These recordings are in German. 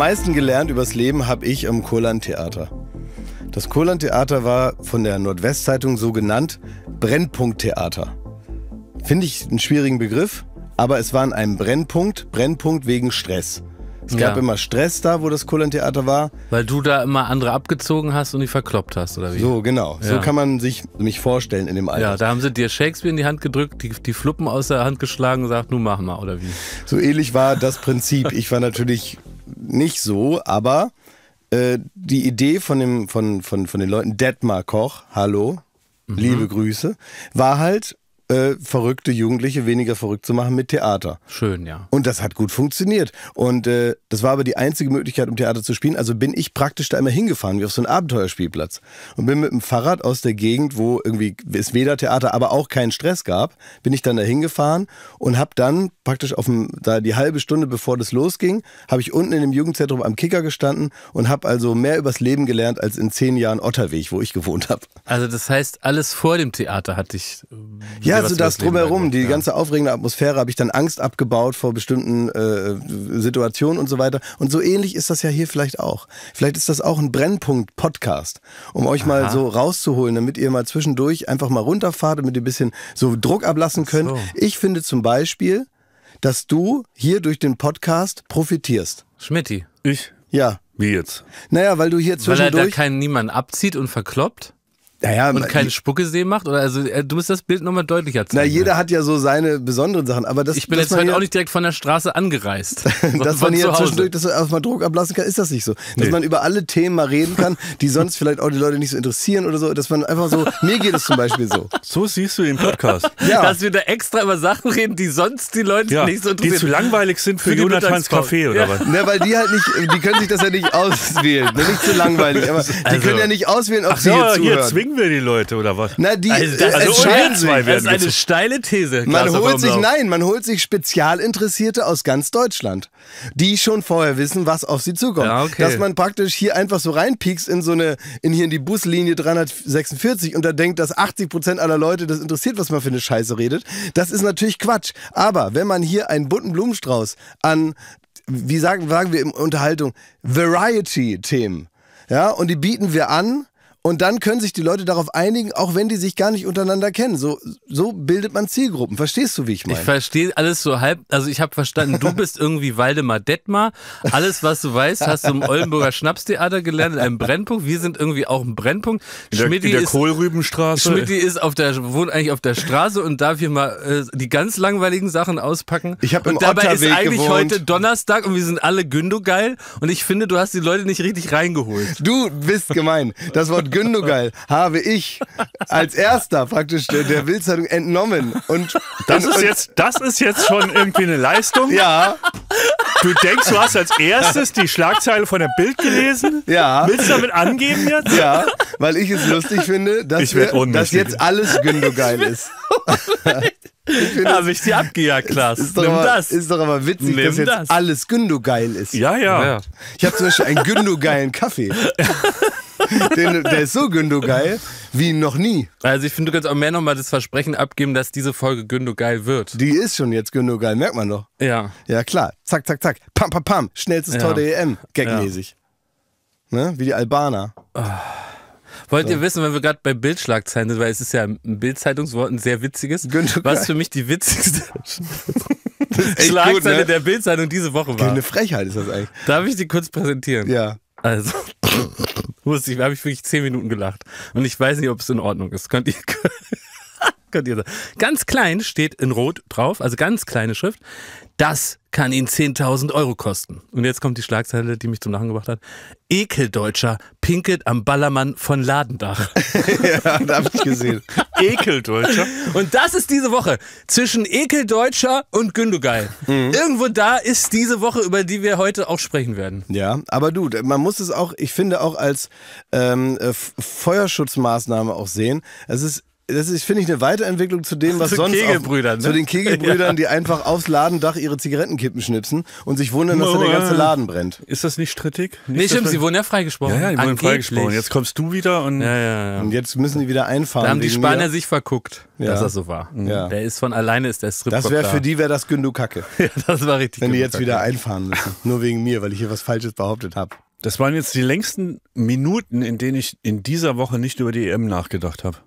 Am meisten gelernt übers Leben habe ich am Kurland-Theater. Das Kurland-Theater war von der Nordwestzeitung so genannt Brennpunkttheater. Finde ich einen schwierigen Begriff, aber es war an einem Brennpunkt, Brennpunkt wegen Stress. Es gab ja. immer Stress da, wo das Kohlentheater war. Weil du da immer andere abgezogen hast und die verkloppt hast, oder wie? So, genau. Ja. So kann man sich mich vorstellen in dem Alter. Ja, da haben sie dir Shakespeare in die Hand gedrückt, die, die Fluppen aus der Hand geschlagen und gesagt, nun mach mal, oder wie? So ähnlich war das Prinzip. ich war natürlich nicht so, aber äh, die Idee von, dem, von, von, von den Leuten, Detmar Koch, hallo, mhm. liebe Grüße, war halt, äh, verrückte Jugendliche weniger verrückt zu machen mit Theater. Schön, ja. Und das hat gut funktioniert. Und äh, das war aber die einzige Möglichkeit, um Theater zu spielen. Also bin ich praktisch da immer hingefahren, wie auf so einen Abenteuerspielplatz. Und bin mit dem Fahrrad aus der Gegend, wo irgendwie es weder Theater, aber auch keinen Stress gab, bin ich dann da hingefahren und habe dann praktisch auf dem, da die halbe Stunde bevor das losging, habe ich unten in dem Jugendzentrum am Kicker gestanden und habe also mehr übers Leben gelernt als in zehn Jahren Otterweg, wo ich gewohnt habe. Also das heißt, alles vor dem Theater hatte ich. Äh, ja, ja, so das drumherum, die ja. ganze aufregende Atmosphäre habe ich dann Angst abgebaut vor bestimmten äh, Situationen und so weiter. Und so ähnlich ist das ja hier vielleicht auch. Vielleicht ist das auch ein Brennpunkt-Podcast, um euch Aha. mal so rauszuholen, damit ihr mal zwischendurch einfach mal runterfahrt, damit ihr ein bisschen so Druck ablassen könnt. So. Ich finde zum Beispiel, dass du hier durch den Podcast profitierst. Schmitti. Ich? Ja. Wie jetzt? Naja, weil du hier zwischendurch... Weil er da keinen niemand abzieht und verkloppt? naja, und keinen Spuckesee macht? Oder also äh, du musst das Bild nochmal deutlicher zeigen. Na, jeder ne? hat ja so seine besonderen Sachen. Aber das, ich bin jetzt heute auch nicht direkt von der Straße angereist. dass man hier zwischendurch dass auf mal Druck ablassen kann, ist das nicht so. Dass nee. man über alle Themen mal reden kann, die sonst vielleicht auch die Leute nicht so interessieren oder so. Dass man einfach so, mir geht es zum Beispiel so. So siehst du den Podcast. Ja. Dass wir da extra über Sachen reden, die sonst die Leute ja, nicht so interessieren. Die zu langweilig sind für, für Jonathans Café oder ja. was? Na, weil die halt nicht, die können sich das ja nicht auswählen. Nicht zu langweilig. Aber also, die können ja nicht auswählen, ob ach, sie hier ja, zuhören. Hier kriegen wir die Leute oder was? Na, die also, das, also entscheiden sich. Das ist eine steile These. Man holt sich, nein, man holt sich Spezialinteressierte aus ganz Deutschland, die schon vorher wissen, was auf sie zukommt. Ja, okay. Dass man praktisch hier einfach so reinpiekst in so eine, in hier in die Buslinie 346 und da denkt, dass 80 Prozent aller Leute das interessiert, was man für eine Scheiße redet. Das ist natürlich Quatsch. Aber wenn man hier einen bunten Blumenstrauß an wie sagen, sagen wir in Unterhaltung, Variety-Themen. Ja, und die bieten wir an und dann können sich die Leute darauf einigen, auch wenn die sich gar nicht untereinander kennen. So, so bildet man Zielgruppen. Verstehst du, wie ich meine? Ich verstehe alles so halb. Also ich habe verstanden, du bist irgendwie Waldemar Detmar. Alles, was du weißt, hast du im Oldenburger Schnapstheater gelernt, in einem Brennpunkt. Wir sind irgendwie auch ein Brennpunkt. Schmidt der, der ist, Kohlrübenstraße. Schmidt ist auf der, wohnt eigentlich auf der Straße und darf hier mal äh, die ganz langweiligen Sachen auspacken. Ich habe Und dabei Otterweg ist eigentlich gewohnt. heute Donnerstag und wir sind alle Gündo geil. Und ich finde, du hast die Leute nicht richtig reingeholt. Du bist gemein. Das Wort Gündogal habe ich als erster praktisch der, der Bildzeitung entnommen. Und das, ist jetzt, das ist jetzt schon irgendwie eine Leistung. Ja. Du denkst, du hast als erstes die Schlagzeile von der Bild gelesen? Ja. Willst du damit angeben jetzt? Ja, weil ich es lustig finde, dass, wir, dass jetzt alles Gündogal ist. Da habe ich sie abgejagt, Klaas. Ist, ist Nimm aber, das. Ist doch aber witzig, Nimm dass jetzt das. alles Gündogeil ist. Ja, ja. ja. Ich habe zum Beispiel einen Gündogeilen Kaffee. Den, der ist so Gündogeil wie noch nie. Also ich finde, du kannst auch mehr nochmal das Versprechen abgeben, dass diese Folge Gündogeil wird. Die ist schon jetzt Gündogeil, merkt man doch. Ja. Ja, klar. Zack, zack, zack. Pam, pam, pam. Schnellstes ja. Tor der EM. Gagmäßig. Ja. Ne? Wie die Albaner. Oh. Wollt ihr wissen, wenn wir gerade bei Bildschlagzeilen sind, weil es ist ja ein Bildzeitungswort, ein sehr witziges, Gündogeil. was für mich die witzigste Schlagzeile gut, ne? der Bildzeitung diese Woche war. Eine Frechheit ist das eigentlich. Darf ich die kurz präsentieren? Ja. Also, muss ich, habe ich wirklich zehn Minuten gelacht. Und ich weiß nicht, ob es in Ordnung ist. Könnt ihr, könnt ihr sagen. Ganz klein steht in Rot drauf, also ganz kleine Schrift. Das kann ihn 10.000 Euro kosten. Und jetzt kommt die Schlagzeile, die mich zum Lachen gebracht hat. Ekeldeutscher pinkelt am Ballermann von Ladendach. ja, da habe ich gesehen. Ekeldeutscher. Und das ist diese Woche. Zwischen Ekeldeutscher und Gündogal. Mhm. Irgendwo da ist diese Woche, über die wir heute auch sprechen werden. Ja, aber du, man muss es auch, ich finde, auch als ähm, äh, Feuerschutzmaßnahme auch sehen. Es ist das ist, finde ich, eine Weiterentwicklung zu dem, was zu sonst Kegelbrüdern, auch, ne? zu den Kegelbrüdern, ja. die einfach aufs Ladendach ihre Zigarettenkippen schnipsen und sich wundern, dass oh, da der ganze Laden brennt. Ist das nicht strittig? Nicht nee, stimmt, sie wurden ja freigesprochen. Ja, ja, die wurden freigesprochen. Jetzt kommst du wieder und, ja, ja, ja. und jetzt müssen die wieder einfahren. Da haben die Spanier mir. sich verguckt, ja. dass das so war. Mhm. Ja. Der ist von alleine ist der Strip. Das wäre für die wäre das Gündu Kacke. ja, das war richtig. Wenn die jetzt wieder einfahren müssen, nur wegen mir, weil ich hier was Falsches behauptet habe. Das waren jetzt die längsten Minuten, in denen ich in dieser Woche nicht über die EM nachgedacht habe.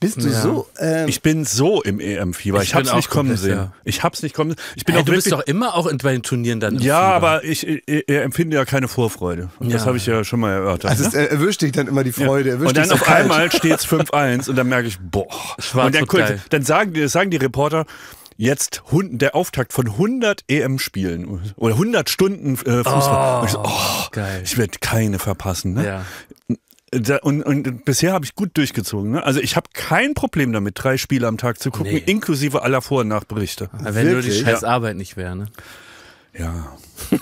Bist du ja. so? Ähm, ich bin so im EM-Fieber. Ich, ich hab's nicht kommen sehen. Ich hab's nicht kommen sehen. Ich bin hey, auch du bist doch immer auch in, den Turnieren dann. ja, Fieber. aber ich, ich, ich, empfinde ja keine Vorfreude. Und ja. das habe ich ja schon mal erörtert. Also ne? erwischt dich dann immer die Freude. Und dann auf kalt. einmal steht's 5-1 und dann merke ich, boah. Schwarz und dann, und dann sagen, die, sagen die Reporter, jetzt der Auftakt von 100 EM-Spielen oder 100 Stunden äh, Fußball. Oh, ich, so, oh, ich werde keine verpassen. Ne? Ja. Da, und, und, bisher habe ich gut durchgezogen. Ne? Also ich habe kein Problem damit, drei Spiele am Tag zu gucken, nee. inklusive aller Vor- und Nachberichte. wenn Wirklich? nur die scheiß ja. nicht wäre, ne? Ja.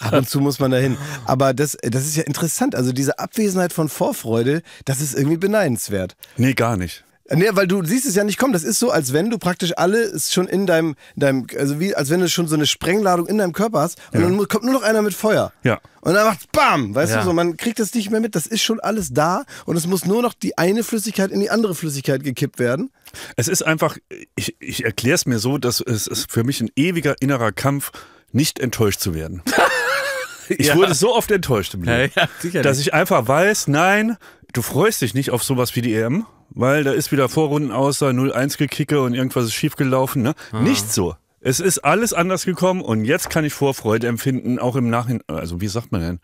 Ab und zu muss man dahin. Aber das, das ist ja interessant. Also diese Abwesenheit von Vorfreude, das ist irgendwie beneidenswert. Nee, gar nicht. Nee, weil du siehst es ja nicht kommen. Das ist so, als wenn du praktisch alles schon in deinem, deinem, also wie, als wenn du schon so eine Sprengladung in deinem Körper hast und ja. dann kommt nur noch einer mit Feuer. Ja. Und dann macht's BAM! Weißt ja. du so, man kriegt das nicht mehr mit. Das ist schon alles da und es muss nur noch die eine Flüssigkeit in die andere Flüssigkeit gekippt werden. Es ist einfach, ich, ich erkläre es mir so, dass es ist für mich ein ewiger innerer Kampf, nicht enttäuscht zu werden. ich ja. wurde so oft enttäuscht im Leben, ja, dass ich einfach weiß, nein, du freust dich nicht auf sowas wie die EM weil da ist wieder Vorrunden außer 0-1 gekicke und irgendwas ist schiefgelaufen. Ne? Ah. Nicht so. Es ist alles anders gekommen und jetzt kann ich Vorfreude empfinden, auch im Nachhinein. Also, wie sagt man denn?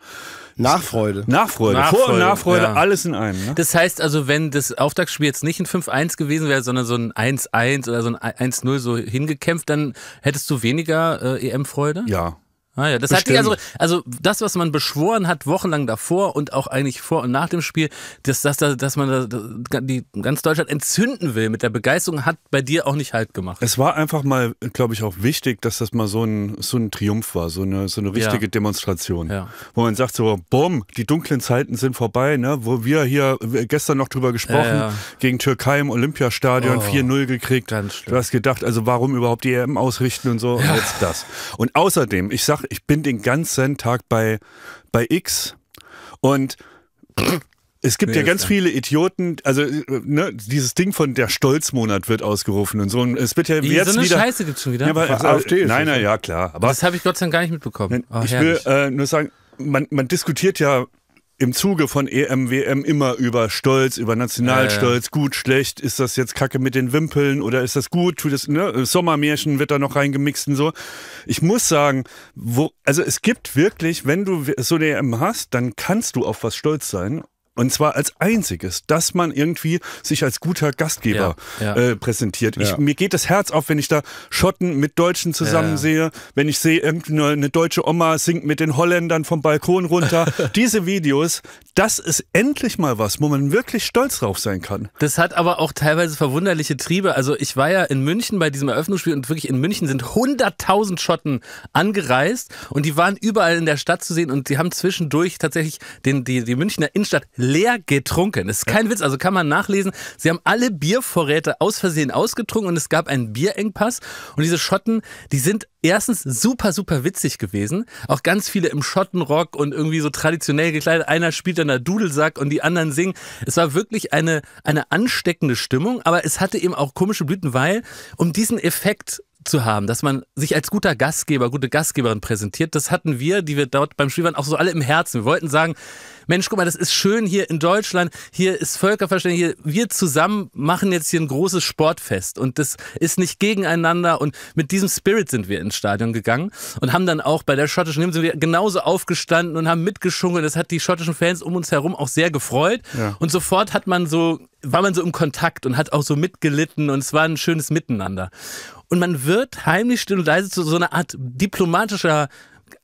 Nachfreude. Nachfreude. Nachfreude. Vor- und Nachfreude, ja. alles in einem. Ne? Das heißt also, wenn das Auftaktspiel jetzt nicht ein 5-1 gewesen wäre, sondern so ein 1-1 oder so ein 1-0 so hingekämpft, dann hättest du weniger äh, EM-Freude? Ja, Ah ja, das hat die also, also das, was man beschworen hat, wochenlang davor und auch eigentlich vor und nach dem Spiel, dass, dass, dass man das, die ganz Deutschland entzünden will mit der Begeisterung, hat bei dir auch nicht halt gemacht. Es war einfach mal, glaube ich, auch wichtig, dass das mal so ein, so ein Triumph war, so eine, so eine richtige ja. Demonstration. Ja. Wo man sagt so, bumm, die dunklen Zeiten sind vorbei, ne? wo wir hier gestern noch drüber gesprochen, ja, gegen Türkei im Olympiastadion oh, 4-0 gekriegt. Ganz Du hast gedacht, also warum überhaupt die EM ausrichten und so, und jetzt das. Und außerdem, ich sage mache, ich bin den ganzen Tag bei, bei X und es gibt nee, ja ganz viele Idioten, also äh, ne, dieses Ding von der Stolzmonat wird ausgerufen und so. Und es wird ja Wie, jetzt so eine wieder, Scheiße es schon wieder. Ja, aber, also, AfD äh, nein, nein, ja klar. Aber das habe ich Gott sei Dank gar nicht mitbekommen. oh, ich herrlich. will äh, nur sagen, man, man diskutiert ja im Zuge von EMWM immer über Stolz, über Nationalstolz, äh. gut, schlecht, ist das jetzt Kacke mit den Wimpeln oder ist das gut, tut das, ne? Sommermärchen wird da noch reingemixt und so. Ich muss sagen, wo, also es gibt wirklich, wenn du so eine EM hast, dann kannst du auf was stolz sein und zwar als einziges, dass man irgendwie sich als guter Gastgeber ja, ja. Äh, präsentiert. Ich, Mir geht das Herz auf, wenn ich da Schotten mit Deutschen zusammen sehe, wenn ich sehe, irgendeine deutsche Oma singt mit den Holländern vom Balkon runter. Diese Videos, das ist endlich mal was, wo man wirklich stolz drauf sein kann. Das hat aber auch teilweise verwunderliche Triebe. Also ich war ja in München bei diesem Eröffnungsspiel und wirklich in München sind 100.000 Schotten angereist und die waren überall in der Stadt zu sehen und die haben zwischendurch tatsächlich den, die, die Münchner Innenstadt leer getrunken. Das ist kein Witz, also kann man nachlesen. Sie haben alle Biervorräte aus Versehen ausgetrunken und es gab einen Bierengpass. Und diese Schotten, die sind erstens super, super witzig gewesen. Auch ganz viele im Schottenrock und irgendwie so traditionell gekleidet. Einer spielt dann der Dudelsack und die anderen singen. Es war wirklich eine, eine ansteckende Stimmung, aber es hatte eben auch komische Blüten, weil um diesen Effekt zu haben, dass man sich als guter Gastgeber, gute Gastgeberin präsentiert, das hatten wir, die wir dort beim Spiel waren, auch so alle im Herzen. Wir wollten sagen, Mensch, guck mal, das ist schön hier in Deutschland, hier ist Völkerverständnis. wir zusammen machen jetzt hier ein großes Sportfest und das ist nicht gegeneinander und mit diesem Spirit sind wir ins Stadion gegangen und haben dann auch bei der schottischen Hymne sind wir genauso aufgestanden und haben mitgeschungen. Das hat die schottischen Fans um uns herum auch sehr gefreut ja. und sofort hat man so, war man so im Kontakt und hat auch so mitgelitten und es war ein schönes Miteinander. Und man wird heimlich still und leise zu so einer Art diplomatischer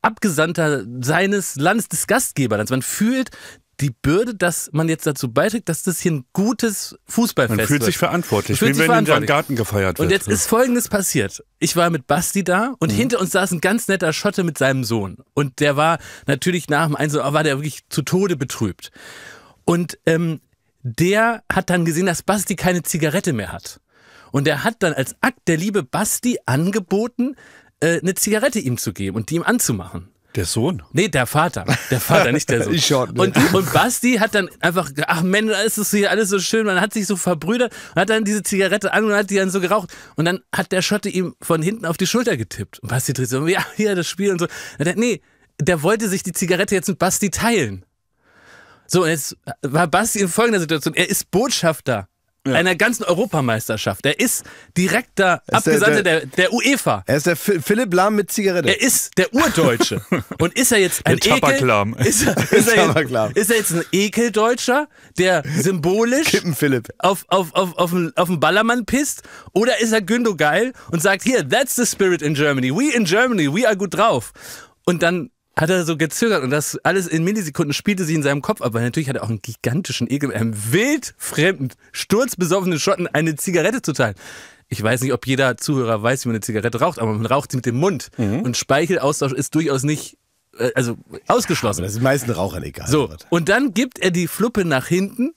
Abgesandter seines Landes, des Gastgeberlands. Also man fühlt die Bürde, dass man jetzt dazu beiträgt, dass das hier ein gutes Fußballfest Man fühlt wird. sich verantwortlich, fühlt wie sich wenn in seinem Garten gefeiert wird. Und jetzt ist Folgendes passiert. Ich war mit Basti da und mhm. hinter uns saß ein ganz netter Schotte mit seinem Sohn. Und der war natürlich nach dem Einzel, war der wirklich zu Tode betrübt. Und ähm, der hat dann gesehen, dass Basti keine Zigarette mehr hat. Und er hat dann als Akt der Liebe Basti angeboten, äh, eine Zigarette ihm zu geben und die ihm anzumachen. Der Sohn? Nee, der Vater. Der Vater, nicht der Sohn. ich schon, ne? und, und Basti hat dann einfach, ach Mensch, ist das hier alles so schön. Man hat sich so verbrüdert und hat dann diese Zigarette an und hat die dann so geraucht. Und dann hat der Schotte ihm von hinten auf die Schulter getippt. Und Basti dreht so, ja, hier das Spiel und so. Und dann, nee, der wollte sich die Zigarette jetzt mit Basti teilen. So, und jetzt war Basti in folgender Situation. Er ist Botschafter ja. einer ganzen Europameisterschaft. Der ist direkter Abgesandter der, der, der, UEFA. Er ist der Philipp Lahm mit Zigarette. Er ist der Urdeutsche. Und ist er jetzt ein der Ekel? Ist er, ist, er jetzt, ist er jetzt ein Ekeldeutscher, der symbolisch Kippen Philipp. Auf, auf, auf, auf, auf den Ballermann pisst? Oder ist er Gündo geil und sagt, hier, that's the spirit in Germany. We in Germany, we are gut drauf. Und dann hat er so gezögert und das alles in Millisekunden spielte sich in seinem Kopf ab, weil natürlich hat er auch einen gigantischen Ekel, einem ähm, wildfremden, sturzbesoffenen Schotten eine Zigarette zu teilen. Ich weiß nicht, ob jeder Zuhörer weiß, wie man eine Zigarette raucht, aber man raucht sie mit dem Mund. Mhm. Und Speichelaustausch ist durchaus nicht, äh, also ausgeschlossen. Ja, das ist den meisten Rauchern egal. So, und dann gibt er die Fluppe nach hinten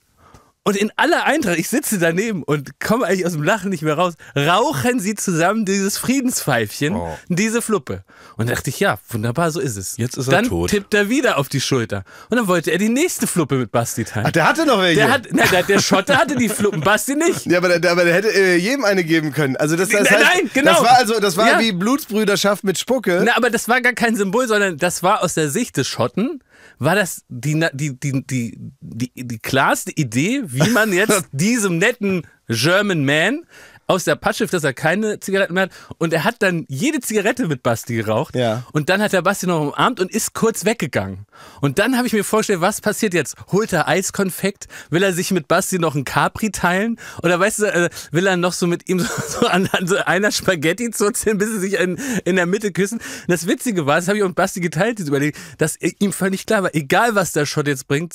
und in aller Eintracht, ich sitze daneben und komme eigentlich aus dem Lachen nicht mehr raus, rauchen sie zusammen dieses Friedenspfeifchen, oh. diese Fluppe. Und da dachte ich, ja, wunderbar, so ist es. Jetzt ist er dann tot. Dann tippt er wieder auf die Schulter. Und dann wollte er die nächste Fluppe mit Basti teilen. Ach, der hatte noch welche. Der, hat, na, der, der Schotte hatte die Fluppen, Basti nicht. Ja, aber der, aber der hätte äh, jedem eine geben können. Also das, das nein, heißt, nein, genau. Das war also, das war ja. wie Blutsbrüderschaft mit Spucke. Na, aber das war gar kein Symbol, sondern das war aus der Sicht des Schotten war das die, die, die, die, die, die klarste Idee, wie man jetzt diesem netten German Man aus der Pappschiff, dass er keine Zigaretten mehr hat. Und er hat dann jede Zigarette mit Basti geraucht. Ja. Und dann hat er Basti noch umarmt und ist kurz weggegangen. Und dann habe ich mir vorgestellt, was passiert jetzt? Holt er Eiskonfekt? Will er sich mit Basti noch ein Capri teilen? Oder weißt du, äh, will er noch so mit ihm so, an, an so einer Spaghetti zuzählen, bis sie sich in, in der Mitte küssen? Und das Witzige war, das habe ich auch mit Basti geteilt, diese Überlegung, dass ihm völlig klar war, egal was der Shot jetzt bringt,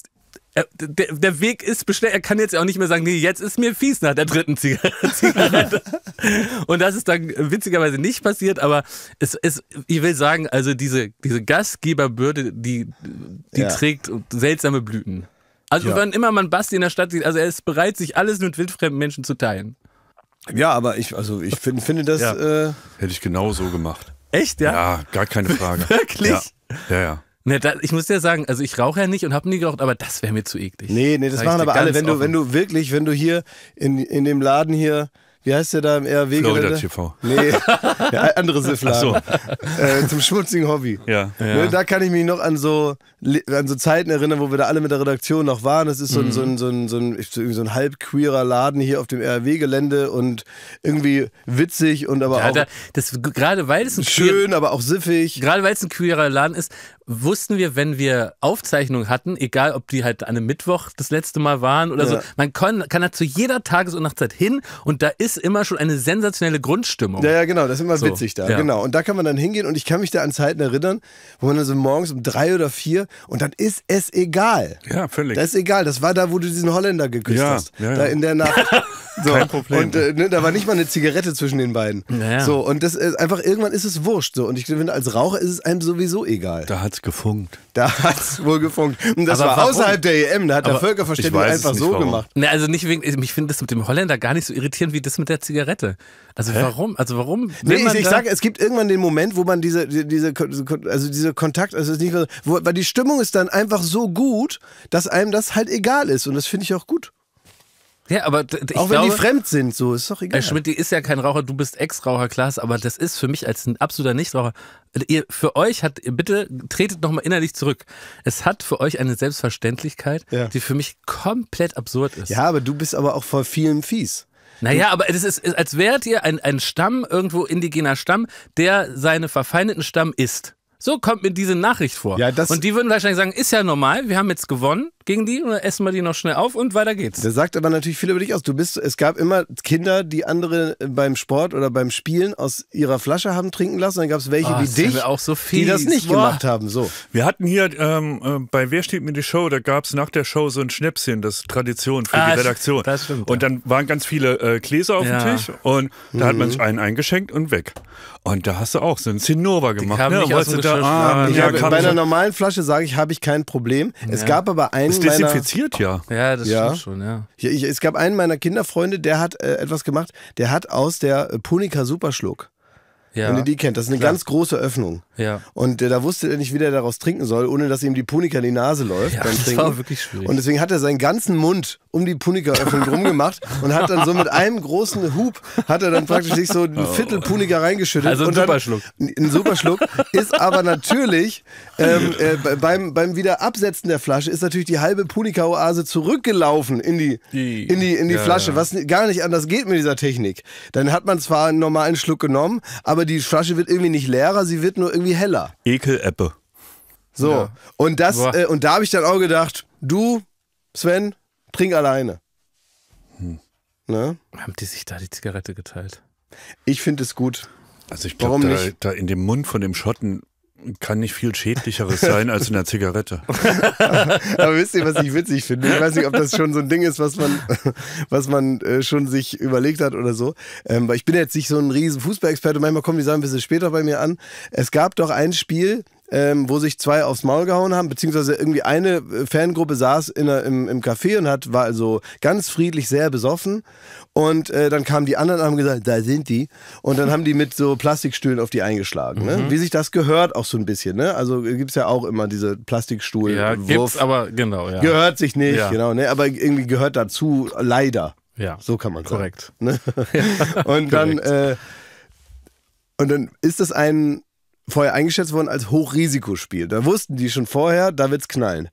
äh, der, der Weg ist bestellt. Er kann jetzt auch nicht mehr sagen, nee, jetzt ist mir fies nach der dritten Zigarette. und das ist dann witzigerweise nicht passiert, aber es ist, ich will sagen, also diese, diese Gastgeberbürde, die, die ja. trägt seltsame Blüten. Also ja. wann immer man Basti in der Stadt sieht, also er ist bereit, sich alles mit wildfremden Menschen zu teilen. Ja, aber ich, also ich find, finde das. Ja. Äh Hätte ich genau so gemacht. Echt, ja? Ja, gar keine Frage. Wirklich? Ja, ja. ja. Ne, da, ich muss dir sagen, also ich rauche ja nicht und habe nie geraucht, aber das wäre mir zu eklig. Nee, nee, das Sag machen aber alle. Wenn du, wenn du wirklich, wenn du hier in, in dem Laden hier wie heißt der da im RW? Florida TV. Nee, ja, andere Siffladen. So. Äh, zum schmutzigen Hobby. Ja. ja. Ne, da kann ich mich noch an so, an so Zeiten erinnern, wo wir da alle mit der Redaktion noch waren. Das ist so, mhm. ein, so, ein, so, ein, so, ein, so ein halb queerer Laden hier auf dem RW-Gelände und irgendwie witzig und aber ja, auch. Da, das, gerade weil es ein schön, queer, aber auch siffig. Gerade weil es ein queerer Laden ist, wussten wir, wenn wir Aufzeichnungen hatten, egal ob die halt an einem Mittwoch das letzte Mal waren oder ja. so, man kann, kann halt zu jeder Tages- und Nachtzeit hin und da ist immer schon eine sensationelle Grundstimmung. Ja, ja, genau, das ist immer so. witzig da, ja. genau. Und da kann man dann hingehen und ich kann mich da an Zeiten erinnern, wo man dann so morgens um drei oder vier und dann ist es egal. Ja, völlig. Das ist egal, das war da, wo du diesen Holländer geküsst ja. hast, da in der Nacht. So. Kein Problem. Und äh, ne, da war nicht mal eine Zigarette zwischen den beiden. Naja. So, und das ist äh, einfach, irgendwann ist es wurscht. So. Und ich finde, als Raucher ist es einem sowieso egal. Da hat es gefunkt. Da hat es wohl gefunkt. Und das Aber war warum? außerhalb der EM, da hat Aber der Völkerverständnis einfach so warum. gemacht. Na, ne, also nicht wegen, ich finde das mit dem Holländer gar nicht so irritierend wie das mit der Zigarette. Also Hä? warum? Also warum? Nee, ich, ich sage, es gibt irgendwann den Moment, wo man diese, diese, also diese Kontakt, also nicht, wo, weil die Stimmung ist dann einfach so gut, dass einem das halt egal ist. Und das finde ich auch gut. Ja, aber ich Auch wenn glaube, die fremd sind, so ist doch egal. Herr Schmidt, die ist ja kein Raucher, du bist Ex-Raucher, Klaas, aber das ist für mich als ein absoluter Nichtraucher. Also ihr, für euch hat, bitte tretet nochmal innerlich zurück. Es hat für euch eine Selbstverständlichkeit, ja. die für mich komplett absurd ist. Ja, aber du bist aber auch vor vielem fies. Naja, aber es ist, als wärt ihr ein, ein Stamm, irgendwo indigener Stamm, der seine verfeindeten Stamm isst. So kommt mir diese Nachricht vor. Ja, das Und die würden wahrscheinlich sagen, ist ja normal, wir haben jetzt gewonnen gegen die und dann essen wir die noch schnell auf und weiter geht's. Das sagt aber natürlich viel über dich aus. Du bist, es gab immer Kinder, die andere äh, beim Sport oder beim Spielen aus ihrer Flasche haben trinken lassen. Dann gab es welche oh, wie dich, so die das nicht Boah. gemacht haben. So. Wir hatten hier ähm, äh, bei Wer steht mir die Show, da gab es nach der Show so ein Schnäpschen, das ist Tradition für ah, die Redaktion. Das stimmt, und dann waren ganz viele äh, Gläser auf ja. dem Tisch und da mhm. hat man mhm. sich einen eingeschenkt und weg. Und da hast du auch so ein Zinnober gemacht. Die kam ne? nicht aus dem da, ah, ja, ja, bei einer normalen Flasche sage ich, habe ich kein Problem. Es gab aber einen ist desinfiziert, meiner, ja. Ja, das ja. stimmt schon, ja. Ich, ich, es gab einen meiner Kinderfreunde, der hat äh, etwas gemacht, der hat aus der Punika Superschluck, ja, wenn ihr die kennt, das ist eine klar. ganz große Öffnung. Ja. Und äh, da wusste er nicht, wie er daraus trinken soll, ohne dass ihm die Punika in die Nase läuft. Ja, beim das trinken. war wirklich schwierig. Und deswegen hat er seinen ganzen Mund um die Punika-Öffnung rumgemacht und hat dann so mit einem großen Hub, hat er dann praktisch sich so ein oh. Viertel Punika reingeschüttet. Also ein Superschluck. Ein Superschluck. Ist aber natürlich ähm, äh, beim, beim wieder der Flasche ist natürlich die halbe Punika-Oase zurückgelaufen in die, die, in die, in die ja, Flasche, was gar nicht anders geht mit dieser Technik. Dann hat man zwar einen normalen Schluck genommen, aber die Flasche wird irgendwie nicht leerer, sie wird nur irgendwie irgendwie heller. ekel eppe So, ja. und das, äh, und da habe ich dann auch gedacht, du, Sven, trink alleine. Hm. Ne? Haben die sich da die Zigarette geteilt? Ich finde es gut. Also ich glaube, da, da, in dem Mund von dem Schotten kann nicht viel schädlicheres sein als in der Zigarette. Aber wisst ihr, was ich witzig finde? Ich weiß nicht, ob das schon so ein Ding ist, was man, was man äh, schon sich überlegt hat oder so. Ähm, weil ich bin jetzt nicht so ein riesen Fußballexperte. Manchmal kommen die Sachen ein bisschen später bei mir an. Es gab doch ein Spiel, ähm, wo sich zwei aufs Maul gehauen haben, beziehungsweise irgendwie eine äh, Fangruppe saß in, im, im Café und hat, war also ganz friedlich sehr besoffen. Und äh, dann kamen die anderen und haben gesagt, da sind die. Und dann haben die mit so Plastikstühlen auf die eingeschlagen. Ne? Mhm. Ne? Wie sich das gehört auch so ein bisschen. Ne? Also äh, gibt es ja auch immer diese Plastikstuhl. Ja, gibt's, aber genau. Ja. Gehört sich nicht, ja. genau. Ne? Aber irgendwie gehört dazu, leider. Ja. So kann man sagen. Korrekt. Ne? und dann. Äh, und dann ist das ein vorher eingeschätzt worden als Hochrisikospiel. Da wussten die schon vorher, da wird es knallen.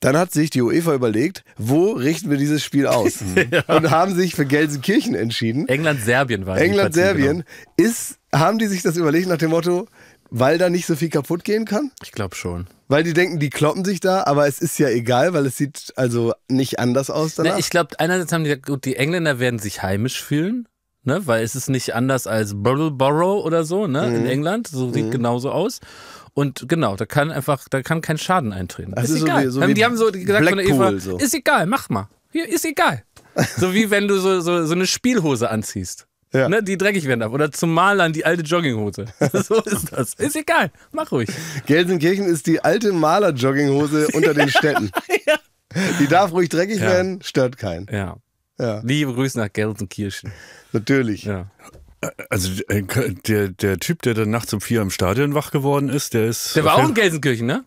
Dann hat sich die UEFA überlegt, wo richten wir dieses Spiel aus? ja. Und haben sich für Gelsenkirchen entschieden. England-Serbien war England-Serbien genau. haben die sich das überlegt nach dem Motto, weil da nicht so viel kaputt gehen kann? Ich glaube schon. Weil die denken, die kloppen sich da, aber es ist ja egal, weil es sieht also nicht anders aus ne, danach. Na, ich glaube, einerseits haben die gesagt, gut, die Engländer werden sich heimisch fühlen ne? Weil es ist nicht anders als Brattleboro oder so, ne? Mhm. In England. So sieht mhm. genauso aus. Und genau, da kann einfach, da kann kein Schaden eintreten. Also ist so egal. Wie, so wie die haben so gesagt von der Eva, so. ist egal, mach mal. Hier, ist egal. so wie wenn du so, so, so eine Spielhose anziehst. Ja. Ne, die dreckig werden darf. Oder zum Malern die alte Jogginghose. so ist das. Ist egal. Mach ruhig. Gelsenkirchen ist die alte Maler-Jogginghose unter den Städten. ja. Die darf ruhig dreckig ja. werden, stört keinen. Ja. Ja. Liebe Grüße nach Gelsenkirchen. Natürlich. Ja. Also äh, der, der Typ, der dann nachts um vier im Stadion wach geworden ist, der ist. Der war auch in Gelsenkirchen, ne?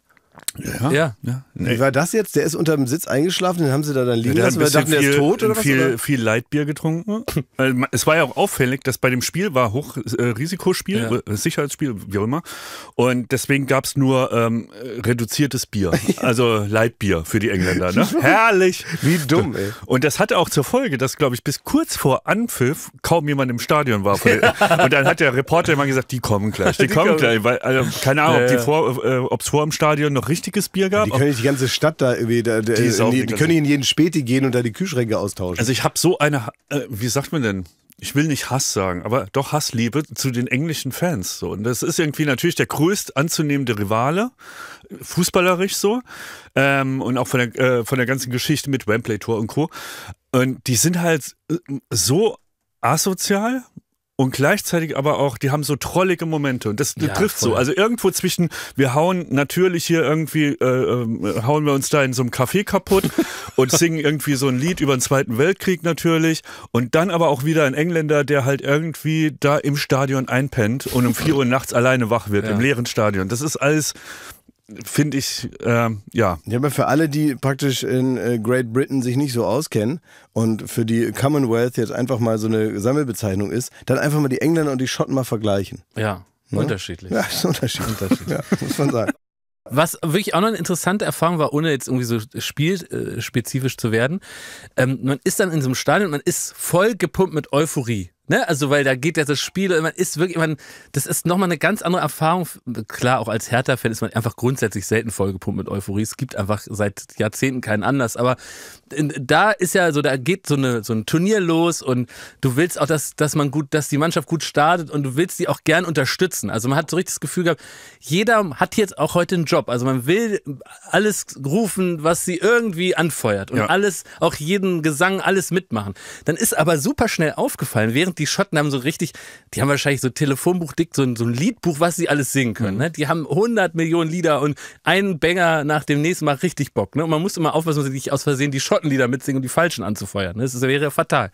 Ja. ja. ja. Nee. Wie war das jetzt? Der ist unter dem Sitz eingeschlafen, den haben sie da dann liegen ja, lassen. Wir dachten, viel, der ist tot oder was? Viel, oder? viel Leitbier getrunken. es war ja auch auffällig, dass bei dem Spiel war Hochrisikospiel, äh, ja. Äh, Sicherheitsspiel, wie auch immer. Und deswegen gab es nur ähm, reduziertes Bier. Also Leitbier für die Engländer. Ne? Herrlich! Wie dumm, ey. Und das hatte auch zur Folge, dass, glaube ich, bis kurz vor Anpfiff kaum jemand im Stadion war. Und dann hat der Reporter immer gesagt, die kommen gleich, die, die kommen gleich. Weil, also, keine Ahnung, ob es vor, äh, vor dem Stadion noch richtig dickes Bier gab. Ja, die können die ganze Stadt da irgendwie, da, die, in, äh, die, die können in jeden Späti gehen und da die Kühlschränke austauschen. Also ich habe so eine, äh, wie sagt man denn? ich will nicht Hass sagen, aber doch Hassliebe zu den englischen Fans. So. Und das ist irgendwie natürlich der größt anzunehmende Rivale, fußballerisch so. Ähm, und auch von der, äh, von der ganzen Geschichte mit Wembley Tour und Co. Und die sind halt äh, so asozial, und gleichzeitig aber auch, die haben so trollige Momente und das ja, trifft voll. so. Also irgendwo zwischen, wir hauen natürlich hier irgendwie, äh, ähm, hauen wir uns da in so einem Café kaputt und singen irgendwie so ein Lied über den Zweiten Weltkrieg natürlich und dann aber auch wieder ein Engländer, der halt irgendwie da im Stadion einpennt und um vier Uhr nachts alleine wach wird, ja. im leeren Stadion. Das ist alles, finde ich, äh, ja. Ja, aber für alle, die praktisch in äh, Great Britain sich nicht so auskennen und für die Commonwealth jetzt einfach mal so eine Sammelbezeichnung ist, dann einfach mal die Engländer und die Schotten mal vergleichen. Ja, ne? unterschiedlich. Ja, ist unterschiedlich. unterschiedlich. ja, muss man sagen. Was wirklich auch noch eine interessante Erfahrung war, ohne jetzt irgendwie so spielspezifisch äh, zu werden, ähm, man ist dann in so einem Stadion, man ist voll gepumpt mit Euphorie. Ne? Also, weil da geht ja das Spiel man ist wirklich, man, das ist nochmal eine ganz andere Erfahrung. Klar, auch als Hertha-Fan ist man einfach grundsätzlich selten vollgepumpt mit Euphorie. Es gibt einfach seit Jahrzehnten keinen Anlass. Aber da ist ja so, da geht so, eine, so ein Turnier los und du willst auch, dass, dass man gut, dass die Mannschaft gut startet und du willst die auch gern unterstützen. Also man hat so richtig das Gefühl gehabt, jeder hat jetzt auch heute einen Job. Also man will alles rufen, was sie irgendwie anfeuert und ja. alles, auch jeden Gesang, alles mitmachen. Dann ist aber super schnell aufgefallen, während die Schotten haben so richtig, die haben wahrscheinlich so Telefonbuch dick, so ein, so ein Liedbuch, was sie alles singen können. Mhm. Ne? Die haben 100 Millionen Lieder und einen Banger nach dem nächsten Mal richtig Bock. Ne? Und man muss immer aufpassen, dass man nicht aus Versehen die Schotten Schottenlieder mitsingen und die falschen anzufeuern. Ne? Das wäre ja fatal.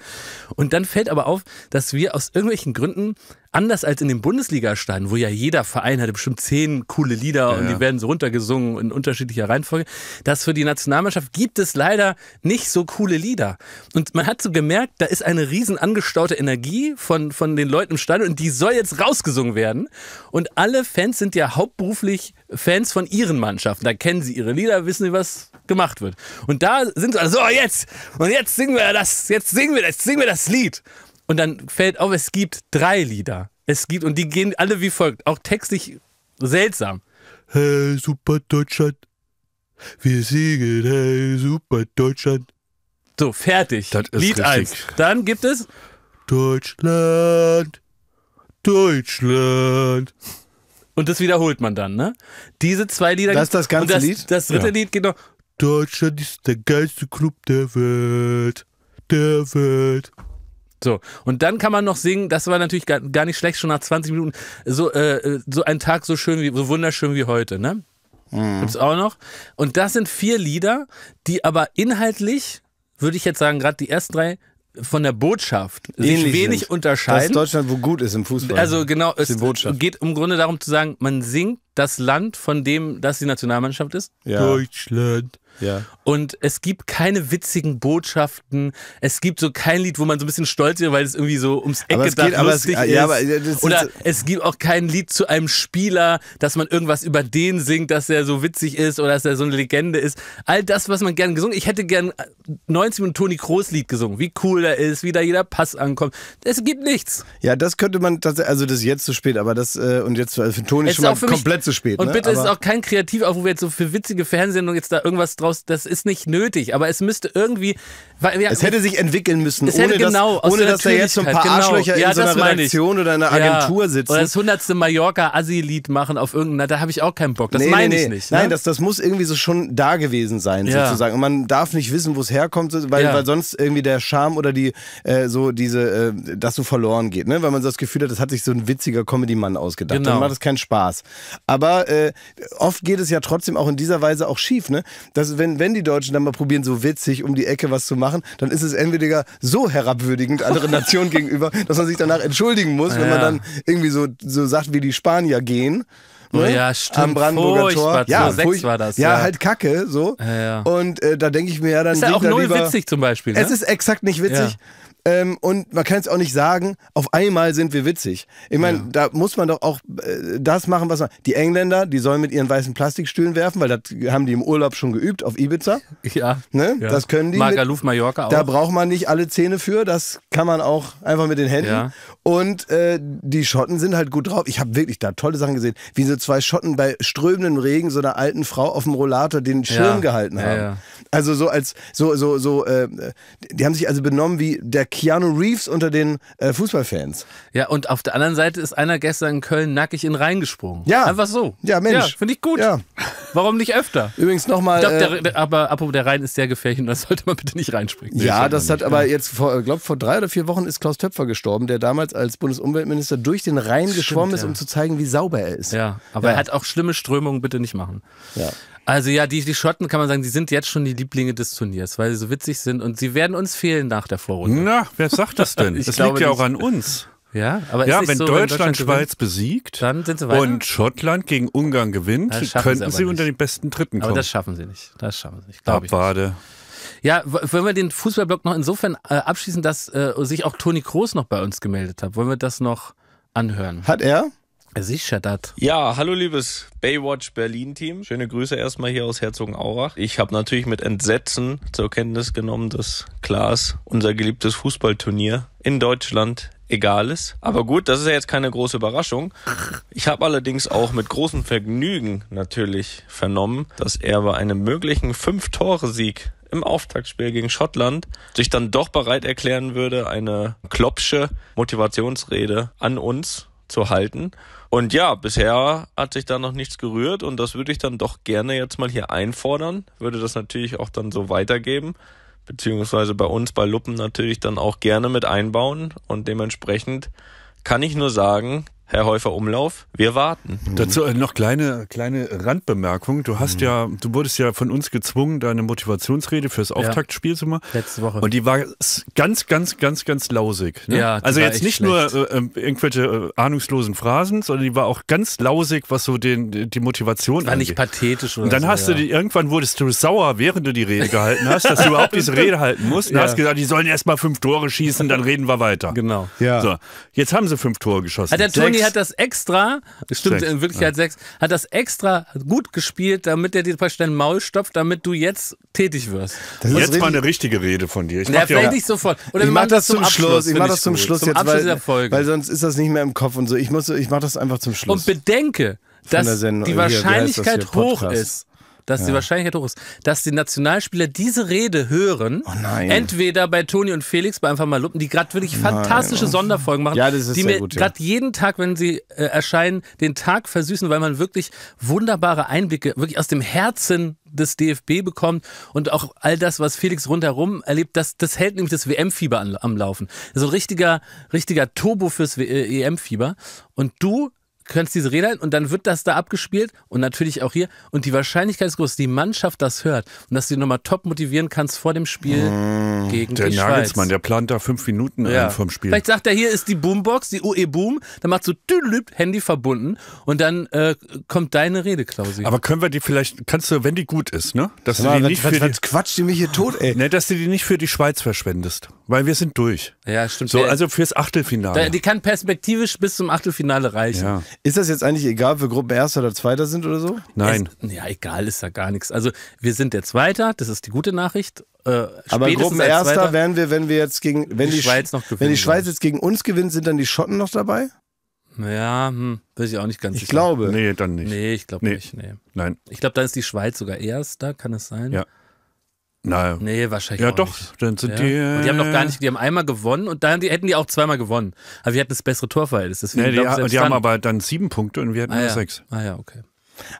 Und dann fällt aber auf, dass wir aus irgendwelchen Gründen anders als in den bundesliga steinen wo ja jeder Verein hatte bestimmt zehn coole Lieder ja, und die ja. werden so runtergesungen in unterschiedlicher Reihenfolge, dass für die Nationalmannschaft gibt es leider nicht so coole Lieder. Und man hat so gemerkt, da ist eine riesen angestaute Energie von, von den Leuten im Stadion und die soll jetzt rausgesungen werden. Und alle Fans sind ja hauptberuflich Fans von ihren Mannschaften. Da kennen sie ihre Lieder, wissen sie, was gemacht wird. Und da sind sie also, so oh, jetzt, und jetzt singen wir das, jetzt singen wir das, singen wir das Lied. Und dann fällt auf, es gibt drei Lieder. Es gibt, und die gehen alle wie folgt, auch textlich seltsam. Hey, super Deutschland. Wir singen, hey, super Deutschland. So, fertig. Das ist Lied 1. Dann gibt es Deutschland, Deutschland. Und das wiederholt man dann, ne? Diese zwei Lieder. Das ist das ganze das, Lied? Das dritte ja. Lied geht noch. Deutschland ist der geilste Club der Welt. Der Welt. So, und dann kann man noch singen, das war natürlich gar, gar nicht schlecht, schon nach 20 Minuten, so, äh, so ein Tag so schön wie, so wunderschön wie heute, ne? Mhm. Gibt's auch noch. Und das sind vier Lieder, die aber inhaltlich, würde ich jetzt sagen, gerade die ersten drei, von der Botschaft Ähnlich sich wenig sind. unterscheiden. Das ist Deutschland, wo gut ist im Fußball. Also genau, es geht im Grunde darum zu sagen, man singt das Land, von dem das die Nationalmannschaft ist. Ja. Deutschland. Ja. Und es gibt keine witzigen Botschaften. Es gibt so kein Lied, wo man so ein bisschen stolz ist, weil es irgendwie so ums Ecke gedacht geht, aber es, ist. Ja, ist. Oder es gibt auch kein Lied zu einem Spieler, dass man irgendwas über den singt, dass er so witzig ist oder dass er so eine Legende ist. All das, was man gerne gesungen Ich hätte gern 90 Minuten Toni Kroos Lied gesungen. Wie cool er ist, wie da jeder Pass ankommt. Es gibt nichts. Ja, das könnte man tatsächlich, also das ist jetzt zu spät, aber das äh, und jetzt äh, für Toni schon mal komplett mich, zu spät. Und ne? bitte aber ist auch kein Kreativ, auch wo wir jetzt so für witzige Fernsehsendungen jetzt da irgendwas draus, das ist nicht nötig, aber es müsste irgendwie. Weil, ja, es hätte sich entwickeln müssen, es ohne, hätte genau, dass, ohne dass da jetzt so ein paar genau. Arschlöcher ja, in so einer Redaktion oder einer Agentur ja. sitzen. Oder das hundertste Mallorca-Assi-Lied machen auf irgendeiner, da habe ich auch keinen Bock. Das nee, meine nee, ich nee. nicht. Ne? Nein, das, das muss irgendwie so schon da gewesen sein, ja. sozusagen. Und man darf nicht wissen, wo es herkommt, weil, weil sonst irgendwie der Charme oder die äh, so diese, äh, dass so verloren geht, ne? Weil man so das Gefühl hat, das hat sich so ein witziger Comedy-Mann ausgedacht. Genau. Dann macht es keinen Spaß. Aber äh, oft geht es ja trotzdem auch in dieser Weise auch schief, ne? Das wenn, wenn die Deutschen dann mal probieren, so witzig um die Ecke was zu machen, dann ist es entweder so herabwürdigend anderen Nationen gegenüber, dass man sich danach entschuldigen muss, ja. wenn man dann irgendwie so, so sagt, wie die Spanier gehen. Oh ne? Ja, stimmt. Am Brandenburger Furchtbar. Tor. Ja, sechs war das. Ja, ja, halt Kacke, so. Ja, ja. Und äh, da denke ich mir ja dann. Ist ja auch null da witzig zum Beispiel. Ne? Es ist exakt nicht witzig. Ähm, und man kann es auch nicht sagen, auf einmal sind wir witzig. Ich meine, ja. da muss man doch auch äh, das machen, was man. Die Engländer, die sollen mit ihren weißen Plastikstühlen werfen, weil das haben die im Urlaub schon geübt, auf Ibiza. Ja. Ne? ja. Das können die. Magaluf, Mallorca auch. Da braucht man nicht alle Zähne für, das kann man auch einfach mit den Händen. Ja. Und äh, die Schotten sind halt gut drauf. Ich habe wirklich da tolle Sachen gesehen, wie so zwei Schotten bei strömendem Regen so einer alten Frau auf dem Rollator den Schirm ja. gehalten haben. Ja, also so als so so so. Äh, die haben sich also benommen wie der Keanu Reeves unter den äh, Fußballfans. Ja, und auf der anderen Seite ist einer gestern in Köln nackig in Rhein gesprungen. Ja, einfach so. Ja, Mensch, finde ich gut. Ja. Warum nicht öfter? Übrigens nochmal. Äh, aber apropos der Rhein ist sehr gefährlich und da sollte man bitte nicht reinspringen. Ja, das hat nicht, aber jetzt vor, äh, glaub vor drei oder vier Wochen ist Klaus Töpfer gestorben, der damals als Bundesumweltminister durch den Rhein Stimmt, geschwommen ist, ja. um zu zeigen, wie sauber er ist. Ja, aber ja. er hat auch schlimme Strömungen, bitte nicht machen. Ja. Also ja, die, die Schotten kann man sagen, die sind jetzt schon die Lieblinge des Turniers, weil sie so witzig sind und sie werden uns fehlen nach der Vorrunde. Na, wer sagt das denn? das liegt ja auch an uns. Ja, aber ja, wenn, so, Deutschland, wenn Deutschland Schweiz besiegt dann sind sie und Schottland gegen Ungarn gewinnt, könnten sie, sie unter die besten Dritten kommen. Aber das schaffen sie nicht. Das schaffen sie nicht. Abwade. Ich nicht. Ja, wollen wir den Fußballblock noch insofern äh, abschließen, dass äh, sich auch Toni Kroos noch bei uns gemeldet hat? Wollen wir das noch anhören? Hat er? Sicher das. Ja, hallo liebes Baywatch Berlin Team. Schöne Grüße erstmal hier aus Herzogenaurach. Ich habe natürlich mit Entsetzen zur Kenntnis genommen, dass Klaas unser geliebtes Fußballturnier in Deutschland egal ist. Aber gut, das ist ja jetzt keine große Überraschung. Ich habe allerdings auch mit großem Vergnügen natürlich vernommen, dass er bei einem möglichen Fünf-Tore-Sieg im Auftaktspiel gegen Schottland sich dann doch bereit erklären würde, eine klopsche Motivationsrede an uns zu halten. Und ja, bisher hat sich da noch nichts gerührt und das würde ich dann doch gerne jetzt mal hier einfordern. Würde das natürlich auch dann so weitergeben, beziehungsweise bei uns bei Luppen natürlich dann auch gerne mit einbauen und dementsprechend kann ich nur sagen, Herr Häufer Umlauf, wir warten. Dazu noch kleine, kleine Randbemerkung. Du hast mhm. ja, du wurdest ja von uns gezwungen, deine Motivationsrede fürs Auftaktspiel ja. zu machen. Letzte Woche. Und die war ganz, ganz, ganz, ganz lausig. Ne? Ja, also jetzt nicht schlecht. nur äh, ähm, irgendwelche äh, ahnungslosen Phrasen, sondern die war auch ganz lausig, was so den, die Motivation war angeht. nicht pathetisch oder Und dann so, hast ja. du die, irgendwann wurdest du sauer, während du die Rede gehalten hast, dass du überhaupt diese Rede halten musst. Und hast gesagt, die sollen erst mal fünf Tore schießen, dann reden wir weiter. Genau. Ja. So, jetzt haben sie fünf Tore geschossen. Hat der Toni hat das extra, stimmt, sechs, in Wirklichkeit ja. sechs, hat das extra gut gespielt, damit er dir praktisch dein Maul stopft, damit du jetzt tätig wirst. Das ist jetzt mal eine richtige Rede von dir. Ich mach ja, vielleicht auch, sofort. Oder ich mach das zum Abschluss. Schluss, ich mach das zum gut. Schluss zum jetzt, weil, weil, sonst ist das nicht mehr im Kopf und so. Ich, muss, ich mach das einfach zum Schluss. Und bedenke, dass die Wahrscheinlichkeit das hoch ist, dass ja. die Wahrscheinlichkeit hoch ist, dass die Nationalspieler diese Rede hören. Oh nein. Entweder bei Toni und Felix bei einfach mal Luppen, die gerade wirklich fantastische nein. Oh. Sonderfolgen machen, ja, das ist die mir gerade ja. jeden Tag, wenn sie äh, erscheinen, den Tag versüßen, weil man wirklich wunderbare Einblicke wirklich aus dem Herzen des DFB bekommt und auch all das, was Felix rundherum erlebt, das, das hält nämlich das WM-Fieber am Laufen. So ein richtiger, richtiger Turbo fürs äh, EM-Fieber. Und du kannst diese Rede halten und dann wird das da abgespielt und natürlich auch hier. Und die Wahrscheinlichkeit ist groß, dass die Mannschaft das hört und dass du die nochmal top motivieren kannst vor dem Spiel mmh, gegen der die Nagelsmann, Der plant da fünf Minuten ja. ein vom Spiel. Vielleicht sagt er, hier ist die Boombox, die UE Boom, dann machst du düdelüb, Handy verbunden und dann äh, kommt deine Rede, Klausi. Aber können wir die vielleicht, kannst du, wenn die gut ist, ne? Dass ja, du die nicht für die, Quatsch die mich hier tot, ey. Ne, dass du die nicht für die Schweiz verschwendest. Weil wir sind durch. Ja, stimmt. So, also fürs Achtelfinale. Da, die kann perspektivisch bis zum Achtelfinale reichen. Ja. Ist das jetzt eigentlich egal, ob wir Gruppenerster oder Zweiter sind oder so? Nein. Es, ja, egal ist ja gar nichts. Also wir sind der Zweiter, das ist die gute Nachricht. Äh, aber Gruppenerster werden wir, wenn wir jetzt gegen, wenn die, die Schweiz noch gewinnen, wenn die Schweiz jetzt gegen uns gewinnt, sind dann die Schotten noch dabei? Naja, hm, weiß ich auch nicht ganz. Ich sicher. glaube. Nee, dann nicht. Nee, ich glaube nee. nicht. Nee. Nein. Ich glaube, dann ist die Schweiz sogar erster, kann es sein? Ja. Nein. Nee, wahrscheinlich. Ja, doch. Nicht. Dann sind ja. die, die haben noch gar äh, nicht, die haben einmal gewonnen und dann die, hätten die auch zweimal gewonnen. Aber wir hatten das bessere Torverhältnis. Deswegen, nee, die, glaub, die, die haben aber dann sieben Punkte und wir hatten ah, nur ja. sechs. Ah ja, okay.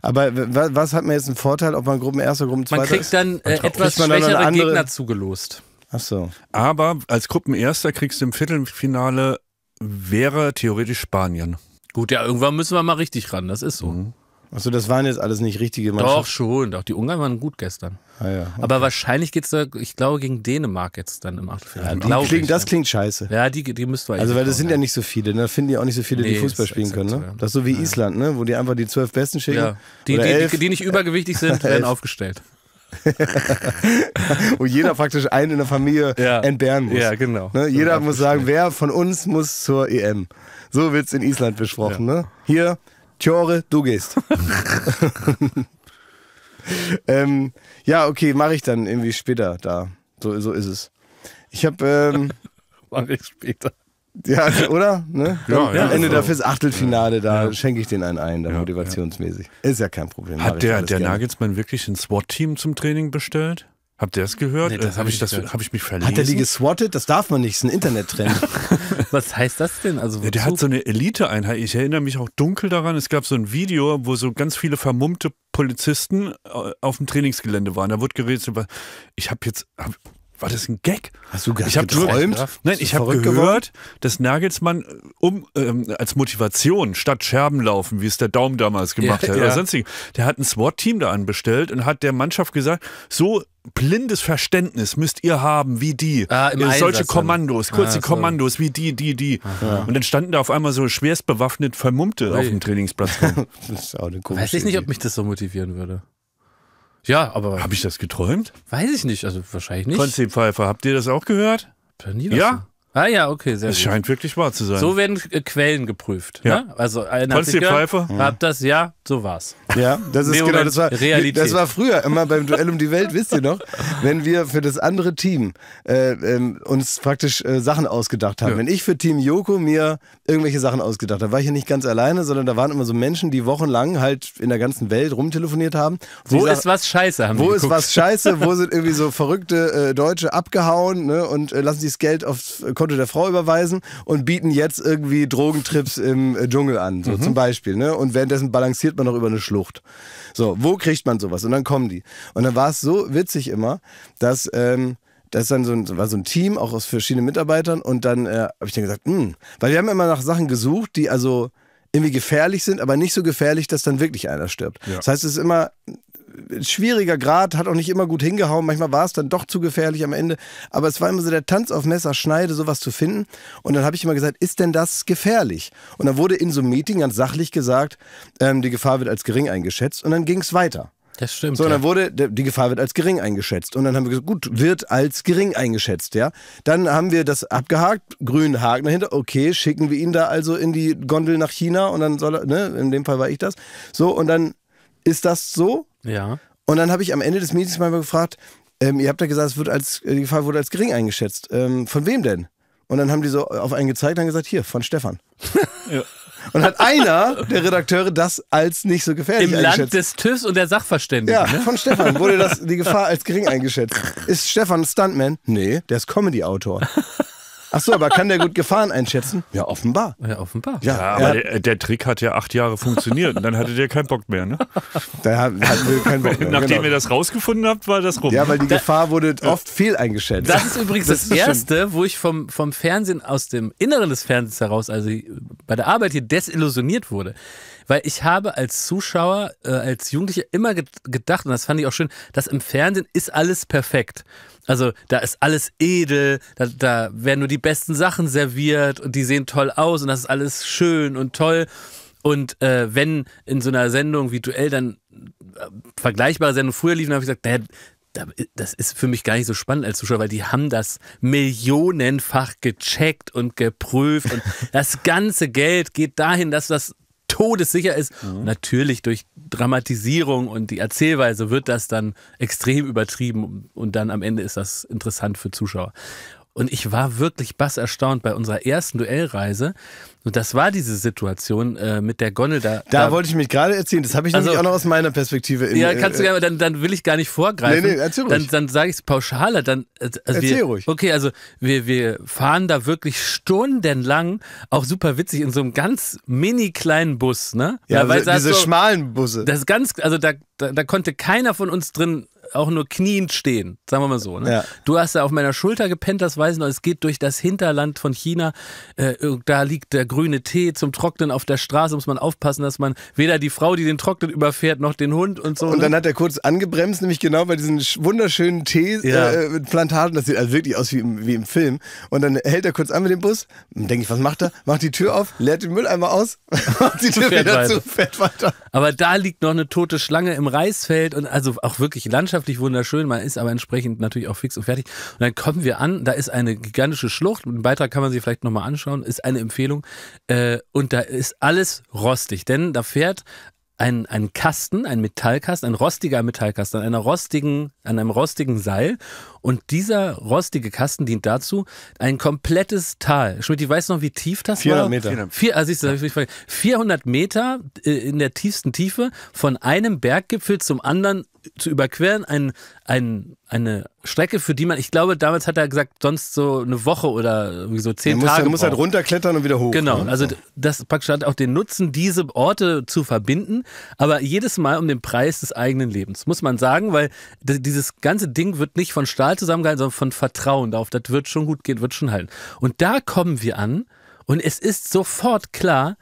Aber was hat mir jetzt einen Vorteil, ob man Gruppenerster, Gruppenzweiter ist? Man kriegt dann äh, etwas schwächere andere... Gegner zugelost. Ach so. Aber als Gruppenerster kriegst du im Viertelfinale, wäre theoretisch Spanien. Gut, ja, irgendwann müssen wir mal richtig ran, das ist so. Mhm. Also das waren jetzt alles nicht richtige Mannschaften. Doch, schon. Doch, die Ungarn waren gut gestern. Ah, ja, okay. Aber wahrscheinlich geht es da, ich glaube, gegen Dänemark jetzt dann im Achtelfinale. Ja, klingt, das ne? klingt scheiße. Ja, die, die müssten wir Also, weil das sind ja nicht so viele. Ne? Da finden ja auch nicht so viele, nee, die Fußball spielen exakt, können. Ne? Das ist so wie Island, ne? wo die einfach die zwölf Besten schicken. Die, die, elf, die, die, nicht übergewichtig sind, werden aufgestellt. Wo jeder praktisch einen in der Familie ja. entbehren muss. Ja, genau. Ne? Jeder muss sagen, wer von uns muss zur EM. So wird es in Island besprochen. Ne? Hier, Tjore, du gehst. ähm, ja, okay, mache ich dann irgendwie später da. So, so ist es. Ich habe. Ähm, mache ich später. Ja, also, oder? Ne? Ja, ja, Am Ende also, dafür ist Achtelfinale, da ja. schenke ich den einen ein, da ja, motivationsmäßig. Ist ja kein Problem. Hat der, der Nagelsmann wirklich ein SWAT-Team zum Training bestellt? Habt ihr das gehört? Nee, das äh, habe ich, das, hab ich mich verlesen. Hat er die geswattet? Das darf man nicht, das ist ein Internettrend. Was heißt das denn? Also, ja, der hat so eine Elite-Einheit. Ich erinnere mich auch dunkel daran, es gab so ein Video, wo so ganz viele vermummte Polizisten äh, auf dem Trainingsgelände waren. Da wurde geredet ich habe jetzt, hab, war das ein Gag? Hast du gar ich geträumt? Nur, nein, ich habe gehört, geworden? dass Nagelsmann äh, um ähm, als Motivation statt Scherben laufen, wie es der Daum damals gemacht ja, hat ja. oder sonstiges, der hat ein SWAT-Team da anbestellt und hat der Mannschaft gesagt, so blindes Verständnis müsst ihr haben, wie die. Ah, solche Kommandos, kurze ah, so. Kommandos, wie die, die, die. Aha. Und dann standen da auf einmal so schwerst bewaffnet Vermummte Ui. auf dem Trainingsplatz das ist auch eine Weiß ich nicht, ob mich das so motivieren würde. Ja, aber. Habe ich das geträumt? Weiß ich nicht, also wahrscheinlich nicht. Konzeptpfeifer, habt ihr das auch gehört? Hab da Ja? Ah ja, okay, sehr Es gut. scheint wirklich wahr zu sein. So werden äh, Quellen geprüft. Ja. Ne? Also einer Holst die Pfeife? Hab das, ja, so war's. Ja, das ist genau, das war, Realität. das war früher immer beim Duell um die Welt, wisst ihr noch, wenn wir für das andere Team äh, ähm, uns praktisch äh, Sachen ausgedacht haben. Wenn ich für Team Joko mir irgendwelche Sachen ausgedacht habe, war ich ja nicht ganz alleine, sondern da waren immer so Menschen, die wochenlang halt in der ganzen Welt rumtelefoniert haben. Wo ich ist was scheiße, haben Wo ist was scheiße? Wo sind irgendwie so verrückte äh, Deutsche abgehauen ne, und äh, lassen sich das Geld aufs äh, Konto der Frau überweisen und bieten jetzt irgendwie Drogentrips im äh, Dschungel an, so mhm. zum Beispiel. Ne? Und währenddessen balanciert man noch über eine Schlucht. So, wo kriegt man sowas? Und dann kommen die. Und dann war es so witzig immer, dass. Ähm, das dann so ein, war so ein Team, auch aus verschiedenen Mitarbeitern. Und dann äh, habe ich dann gesagt, mh, hm, weil wir haben immer nach Sachen gesucht, die also irgendwie gefährlich sind, aber nicht so gefährlich, dass dann wirklich einer stirbt. Ja. Das heißt, es ist immer schwieriger Grad, hat auch nicht immer gut hingehauen. Manchmal war es dann doch zu gefährlich am Ende. Aber es war immer so der Tanz auf Messer, Schneide, sowas zu finden. Und dann habe ich immer gesagt, ist denn das gefährlich? Und dann wurde in so einem Meeting ganz sachlich gesagt, ähm, die Gefahr wird als gering eingeschätzt. Und dann ging es weiter. Das stimmt. So, dann ja. wurde, die Gefahr wird als gering eingeschätzt. Und dann haben wir gesagt, gut, wird als gering eingeschätzt, ja. Dann haben wir das abgehakt, grünen Haken dahinter, okay, schicken wir ihn da also in die Gondel nach China und dann soll er, ne, in dem Fall war ich das. So, und dann ist das so ja. Und dann habe ich am Ende des Meetings mal gefragt, ähm, ihr habt ja gesagt, es wird als, äh, die Gefahr wurde als gering eingeschätzt. Ähm, von wem denn? Und dann haben die so auf einen gezeigt und gesagt, hier, von Stefan. Ja. Und hat einer der Redakteure das als nicht so gefährlich Im eingeschätzt. Im Land des TÜVs und der Sachverständigen. Ja, ne? von Stefan wurde das, die Gefahr als gering eingeschätzt. Ist Stefan Stuntman? Nee, der ist Comedy-Autor. Ach so, aber kann der gut Gefahren einschätzen? Ja, offenbar. Ja, offenbar. Ja, aber der, der, Trick hat ja acht Jahre funktioniert und dann hattet ihr keinen Bock mehr, ne? Da hatten wir keinen Bock mehr. Nachdem genau. ihr das rausgefunden habt, war das rum. Ja, weil die Gefahr wurde oft fehl eingeschätzt. Das ist übrigens das, das Erste, wo ich vom, vom Fernsehen aus dem Inneren des Fernsehens heraus, also bei der Arbeit hier desillusioniert wurde. Weil ich habe als Zuschauer, äh, als Jugendlicher immer ge gedacht, und das fand ich auch schön, dass im Fernsehen ist alles perfekt. Also da ist alles edel, da, da werden nur die besten Sachen serviert und die sehen toll aus und das ist alles schön und toll. Und äh, wenn in so einer Sendung wie Duell dann äh, vergleichbare Sendungen früher liefen, habe ich gesagt, naja, das ist für mich gar nicht so spannend als Zuschauer, weil die haben das millionenfach gecheckt und geprüft und das ganze Geld geht dahin, dass das todessicher ist. Mhm. Natürlich durch Dramatisierung und die Erzählweise wird das dann extrem übertrieben und dann am Ende ist das interessant für Zuschauer. Und ich war wirklich basserstaunt bei unserer ersten Duellreise. Und das war diese Situation äh, mit der Gondel da. Da, da wollte ich mich gerade erzählen. Das habe ich also, nämlich auch noch aus meiner Perspektive. In, ja, äh, kannst du gerne, dann, dann will ich gar nicht vorgreifen. Nee, nee, erzähl ruhig. Dann, dann sage ich äh, es pauschaler. Dann, also erzähl wir, ruhig. Okay, also wir, wir fahren da wirklich stundenlang, auch super witzig, in so einem ganz mini kleinen Bus. Ne? Ja, Na, weil so, diese so, schmalen Busse. Das ganz, also da, da, da konnte keiner von uns drin auch nur kniend stehen, sagen wir mal so. Ne? Ja. Du hast ja auf meiner Schulter gepennt, das weiß ich noch. Es geht durch das Hinterland von China. Äh, da liegt der grüne Tee zum Trocknen auf der Straße. Muss man aufpassen, dass man weder die Frau, die den trocknet, überfährt, noch den Hund und so. Und ne? dann ne? hat er kurz angebremst, nämlich genau bei diesen wunderschönen Teeplantagen. Äh, ja. Äh, das sieht also wirklich aus wie im, wie im Film. Und dann hält er kurz an mit dem Bus. Denke ich, was macht er? Macht die Tür auf, leert den Mülleimer aus, macht die Tür wieder weiter. zu, fährt weiter. Aber da liegt noch eine tote Schlange im Reisfeld und also auch wirklich Landschaft landschaftlich wunderschön, man ist aber entsprechend natürlich auch fix und fertig. Und dann kommen wir an, da ist eine gigantische Schlucht, einen Beitrag kann man sich vielleicht nochmal anschauen, ist eine Empfehlung. Äh, und da ist alles rostig, denn da fährt ein, ein Kasten, ein Metallkasten, ein rostiger Metallkasten, an, einer rostigen, an einem rostigen Seil. Und dieser rostige Kasten dient dazu, ein komplettes Tal. Schmidt, ich weiß noch, wie tief das 400 war. Meter. Vier, also ah, 400 Meter äh, in der tiefsten Tiefe von einem Berggipfel zum anderen zu überqueren, ein, ein, eine Strecke, für die man, ich glaube, damals hat er gesagt, sonst so eine Woche oder so zehn man Tage. Man muss halt runterklettern und wieder hoch. Genau, ne? also das praktisch hat auch den Nutzen, diese Orte zu verbinden, aber jedes Mal um den Preis des eigenen Lebens, muss man sagen, weil dieses ganze Ding wird nicht von Stahl zusammengehalten, sondern von Vertrauen darauf, das wird schon gut gehen, wird schon halten. Und da kommen wir an und es ist sofort klar,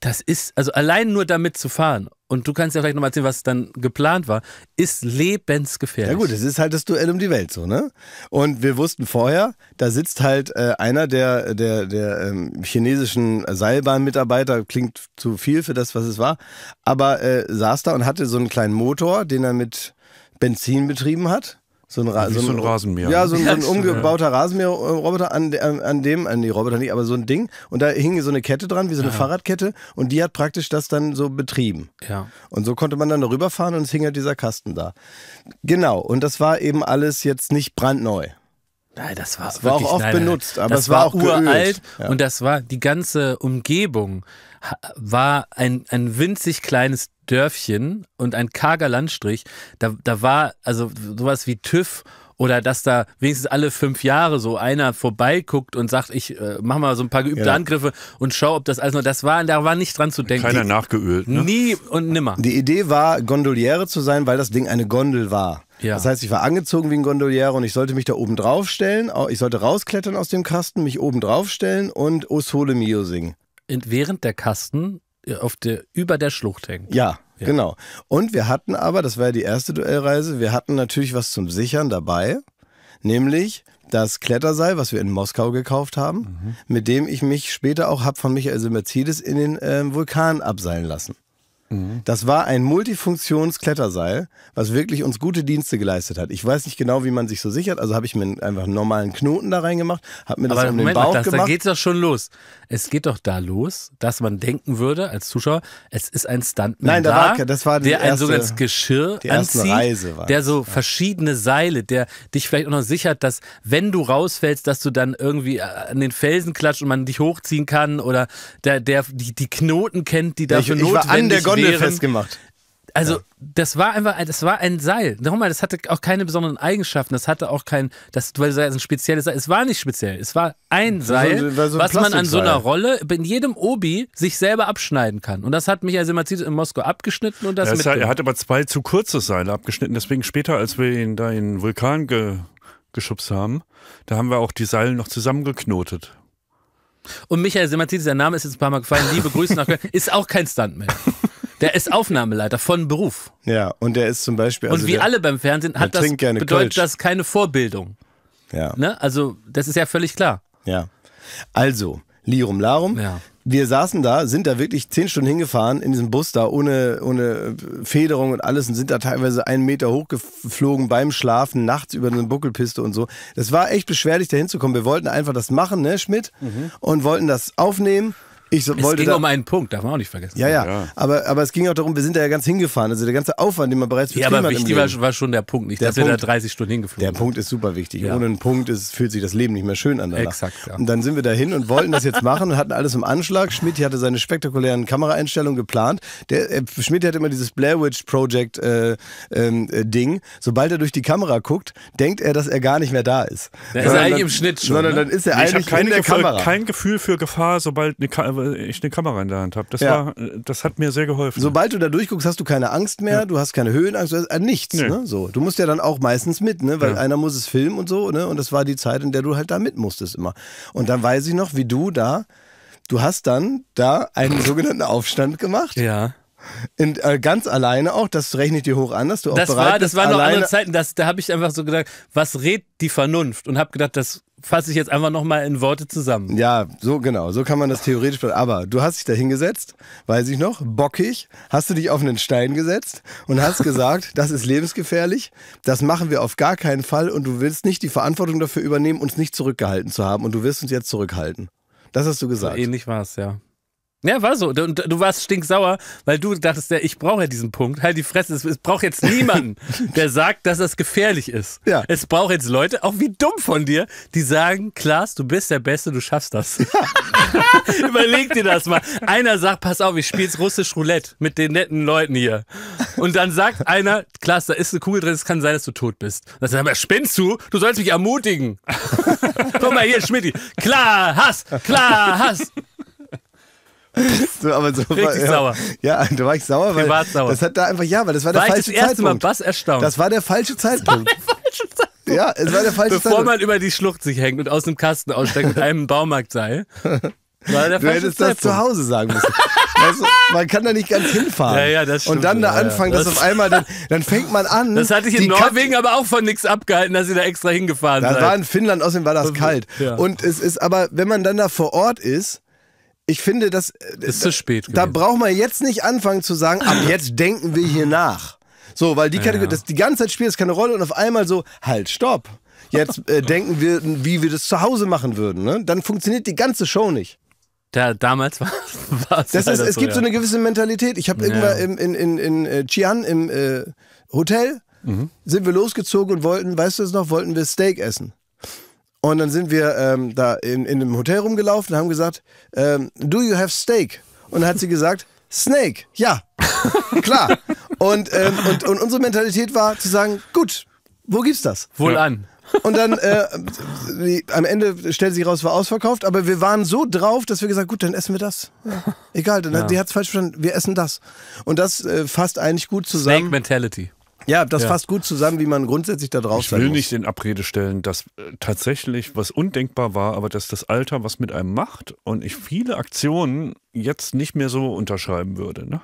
das ist, also allein nur damit zu fahren und du kannst ja vielleicht nochmal erzählen, was dann geplant war, ist lebensgefährlich. Ja gut, es ist halt das Duell um die Welt so, ne? Und wir wussten vorher, da sitzt halt äh, einer der, der, der ähm, chinesischen Seilbahnmitarbeiter, klingt zu viel für das, was es war, aber äh, saß da und hatte so einen kleinen Motor, den er mit Benzin betrieben hat. So ein, Ra so ein, so ein Rasenmäher. Ja, so ein, so ein umgebauter Rasenmäher-Roboter, an, an, dem, an die Roboter nicht, aber so ein Ding. Und da hing so eine Kette dran, wie so eine ja. Fahrradkette. Und die hat praktisch das dann so betrieben. Ja. Und so konnte man dann darüber fahren und es hing halt dieser Kasten da. Genau. Und das war eben alles jetzt nicht brandneu. Nein, das war, das war auch oft nein, benutzt, nein, aber es war, war auch uralt ja. und das war die ganze Umgebung war ein, ein winzig kleines Dörfchen und ein karger Landstrich. Da, da war also sowas wie TÜV oder dass da wenigstens alle fünf Jahre so einer vorbeiguckt und sagt, ich äh, mach mal so ein paar geübte ja. Angriffe und schau, ob das alles noch, das war, da war nicht dran zu denken. Keiner nachgeölt, ne? Nie und nimmer. Die Idee war, Gondoliere zu sein, weil das Ding eine Gondel war. Ja. Das heißt, ich war angezogen wie ein Gondoliere und ich sollte mich da oben drauf stellen, ich sollte rausklettern aus dem Kasten, mich oben drauf stellen und O Sole Mio singen. Und während der Kasten auf der, über der Schlucht hängt. Ja, ja, genau. Und wir hatten aber, das war ja die erste Duellreise, wir hatten natürlich was zum Sichern dabei, nämlich das Kletterseil, was wir in Moskau gekauft haben, mhm. mit dem ich mich später auch habe von Michael Mercedes in den äh, Vulkan abseilen lassen. Mhm. Das war ein Multifunktionskletterseil, was wirklich uns gute Dienste geleistet hat. Ich weiß nicht genau, wie man sich so sichert, also habe ich mir einfach einen normalen Knoten da reingemacht, habe mir das Aber um Moment den Bauch das, gemacht. Da geht es doch schon los. Es geht doch da los, dass man denken würde als Zuschauer, es ist ein Stuntman Nein, da, war, das war der erste, ein sogenanntes Geschirr anzieht, Reise war der so ja. verschiedene Seile, der dich vielleicht auch noch sichert, dass wenn du rausfällst, dass du dann irgendwie äh, an den Felsen klatscht und man dich hochziehen kann oder der, der die, die Knoten kennt, die dafür ja, ich, ich notwendig Gondel festgemacht. Also, ja. das war einfach, das war ein Seil. Nochmal, das hatte auch keine besonderen Eigenschaften. Das hatte auch kein, das, weil das ein spezielles Seil. Es war nicht speziell. Es war ein Seil, so, so ein was man an so einer Rolle in jedem Obi sich selber abschneiden kann. Und das hat Michael Semazidis in Moskau abgeschnitten und das, das hat, Er hat aber zwei zu kurze Seile abgeschnitten. Deswegen später, als wir ihn da in den Vulkan ge geschubst haben, da haben wir auch die Seile noch zusammengeknotet. Und Michael Semazidis, der Name ist jetzt ein paar Mal gefallen. Liebe Grüße nach Köln. Ist auch kein Stuntman. Der ist Aufnahmeleiter von Beruf. Ja, und der ist zum Beispiel. Also und wie der, alle beim Fernsehen hat das bedeutet Kölsch. das keine Vorbildung. Ja. Ne? Also, das ist ja völlig klar. Ja. Also, Lirum Larum. Ja. Wir saßen da, sind da wirklich zehn Stunden hingefahren in diesem Bus da ohne, ohne Federung und alles und sind da teilweise einen Meter hochgeflogen beim Schlafen, nachts über eine Buckelpiste und so. Das war echt beschwerlich, da hinzukommen. Wir wollten einfach das machen, ne, Schmidt? Mhm. Und wollten das aufnehmen ich es wollte ging da, um einen Punkt, darf man auch nicht vergessen. Ja, ja, ja. Aber, aber es ging auch darum, wir sind da ja ganz hingefahren. Also der ganze Aufwand, den man bereits betrieben ja, aber Wichtig war, war schon der Punkt, nicht, der dass Punkt, wir da 30 Stunden hingeflogen Der Punkt ist super wichtig. Ja. Ohne einen Punkt ist, fühlt sich das Leben nicht mehr schön an. Danach. Exakt. Ja. Und dann sind wir dahin und wollten das jetzt machen und hatten alles im Anschlag. Schmidt hatte seine spektakulären Kameraeinstellungen geplant. Der, äh, Schmidt hat immer dieses Blair Witch Project äh, ähm, äh, Ding. Sobald er durch die Kamera guckt, denkt er, dass er gar nicht mehr da ist. Der ist er eigentlich dann, im Schnitt schon. Sondern ne? dann ist er nee, eigentlich in der Gefühl, Kamera. kein Gefühl für Gefahr, sobald eine Kamera weil ich eine Kamera in der Hand habe. Das, ja. das hat mir sehr geholfen. Sobald du da durchguckst, hast du keine Angst mehr, ja. du hast keine Höhenangst, du hast, äh, nichts. Nee. Ne? So. Du musst ja dann auch meistens mit, ne? weil ja. einer muss es filmen und so. Ne? Und das war die Zeit, in der du halt da mit musstest immer. Und dann weiß ich noch, wie du da, du hast dann da einen sogenannten Aufstand gemacht. Ja. In, äh, ganz alleine auch, das rechne ich dir hoch an, dass du auch das bereit war, Das waren noch andere Zeiten, das, da habe ich einfach so gedacht, was redet die Vernunft? Und habe gedacht, das fasse ich jetzt einfach nochmal in Worte zusammen. Ja, so genau, so kann man das theoretisch. Aber du hast dich da hingesetzt, weiß ich noch, bockig, hast du dich auf einen Stein gesetzt und hast gesagt, das ist lebensgefährlich, das machen wir auf gar keinen Fall und du willst nicht die Verantwortung dafür übernehmen, uns nicht zurückgehalten zu haben und du wirst uns jetzt zurückhalten. Das hast du gesagt. So ähnlich war es, ja. Ja, war so. Du, du warst stinksauer, weil du dachtest, ja, ich brauche ja diesen Punkt. Halt die Fresse, es, es braucht jetzt niemanden, der sagt, dass das gefährlich ist. Ja. Es braucht jetzt Leute, auch wie dumm von dir, die sagen, Klaas, du bist der Beste, du schaffst das. Ja. Überleg dir das mal. Einer sagt, pass auf, ich spiele jetzt russisch Roulette mit den netten Leuten hier. Und dann sagt einer, Klaas, da ist eine Kugel drin, es kann sein, dass du tot bist. Und dann sagt er, spinnst du? Du sollst mich ermutigen. Guck mal hier, Schmidt. Klar, Hass, klar, Hass so, aber so Richtig war, ja, sauer. Ja, da war ich sauer, weil Privat sauer. das hat da einfach, ja, weil das war der war falsche ich das erste Zeitpunkt. Mal Bass erstaunt. Das war der falsche Zeitpunkt. Das war der falsche Zeitpunkt. Ja, es war der falsche Bevor Zeitpunkt. man über die Schlucht sich hängt und aus einem Kasten aussteigt mit einem Baumarktseil. War der du hättest Zeitpunkt. das zu Hause sagen müssen. Also, man kann da nicht ganz hinfahren. Ja, ja, das stimmt. Und dann da ja, anfangen, ja. dass das auf einmal, dann, dann fängt man an. Das hatte ich in Norwegen Kat aber auch von nichts abgehalten, dass ihr da extra hingefahren das seid. Das war in Finnland, außerdem war das kalt. Ja. Und es ist aber, wenn man dann da vor Ort ist, ich finde, das ist zu spät. Da, da braucht man jetzt nicht anfangen zu sagen, ab jetzt denken wir hier nach. So, weil die Kategorie, ja. das die ganze Zeit spielt es keine Rolle und auf einmal so, halt, stopp. Jetzt äh, denken wir, wie wir das zu Hause machen würden. Ne? Dann funktioniert die ganze Show nicht. Da, damals war es. Das es so, gibt ja. so eine gewisse Mentalität. Ich habe ja. irgendwann in, in, in, in äh, Chian im äh, Hotel mhm. sind wir losgezogen und wollten, weißt du es noch, wollten wir Steak essen. Und dann sind wir ähm, da in, in einem Hotel rumgelaufen und haben gesagt, ähm, do you have steak? Und dann hat sie gesagt, Snake, ja, klar. Und, ähm, und, und unsere Mentalität war zu sagen, gut, wo gibt's das? Wohl an. Und dann äh, die, am Ende stellt sich raus, war ausverkauft, aber wir waren so drauf, dass wir gesagt gut, dann essen wir das. Ja. Egal, dann, ja. die hat es falsch verstanden, wir essen das. Und das äh, fasst eigentlich gut zusammen. Snake Mentality. Ja, das ja. fasst gut zusammen, wie man grundsätzlich da drauf ich sein muss. will nicht in Abrede stellen, dass äh, tatsächlich was undenkbar war, aber dass das Alter was mit einem macht und ich viele Aktionen jetzt nicht mehr so unterschreiben würde. Ne?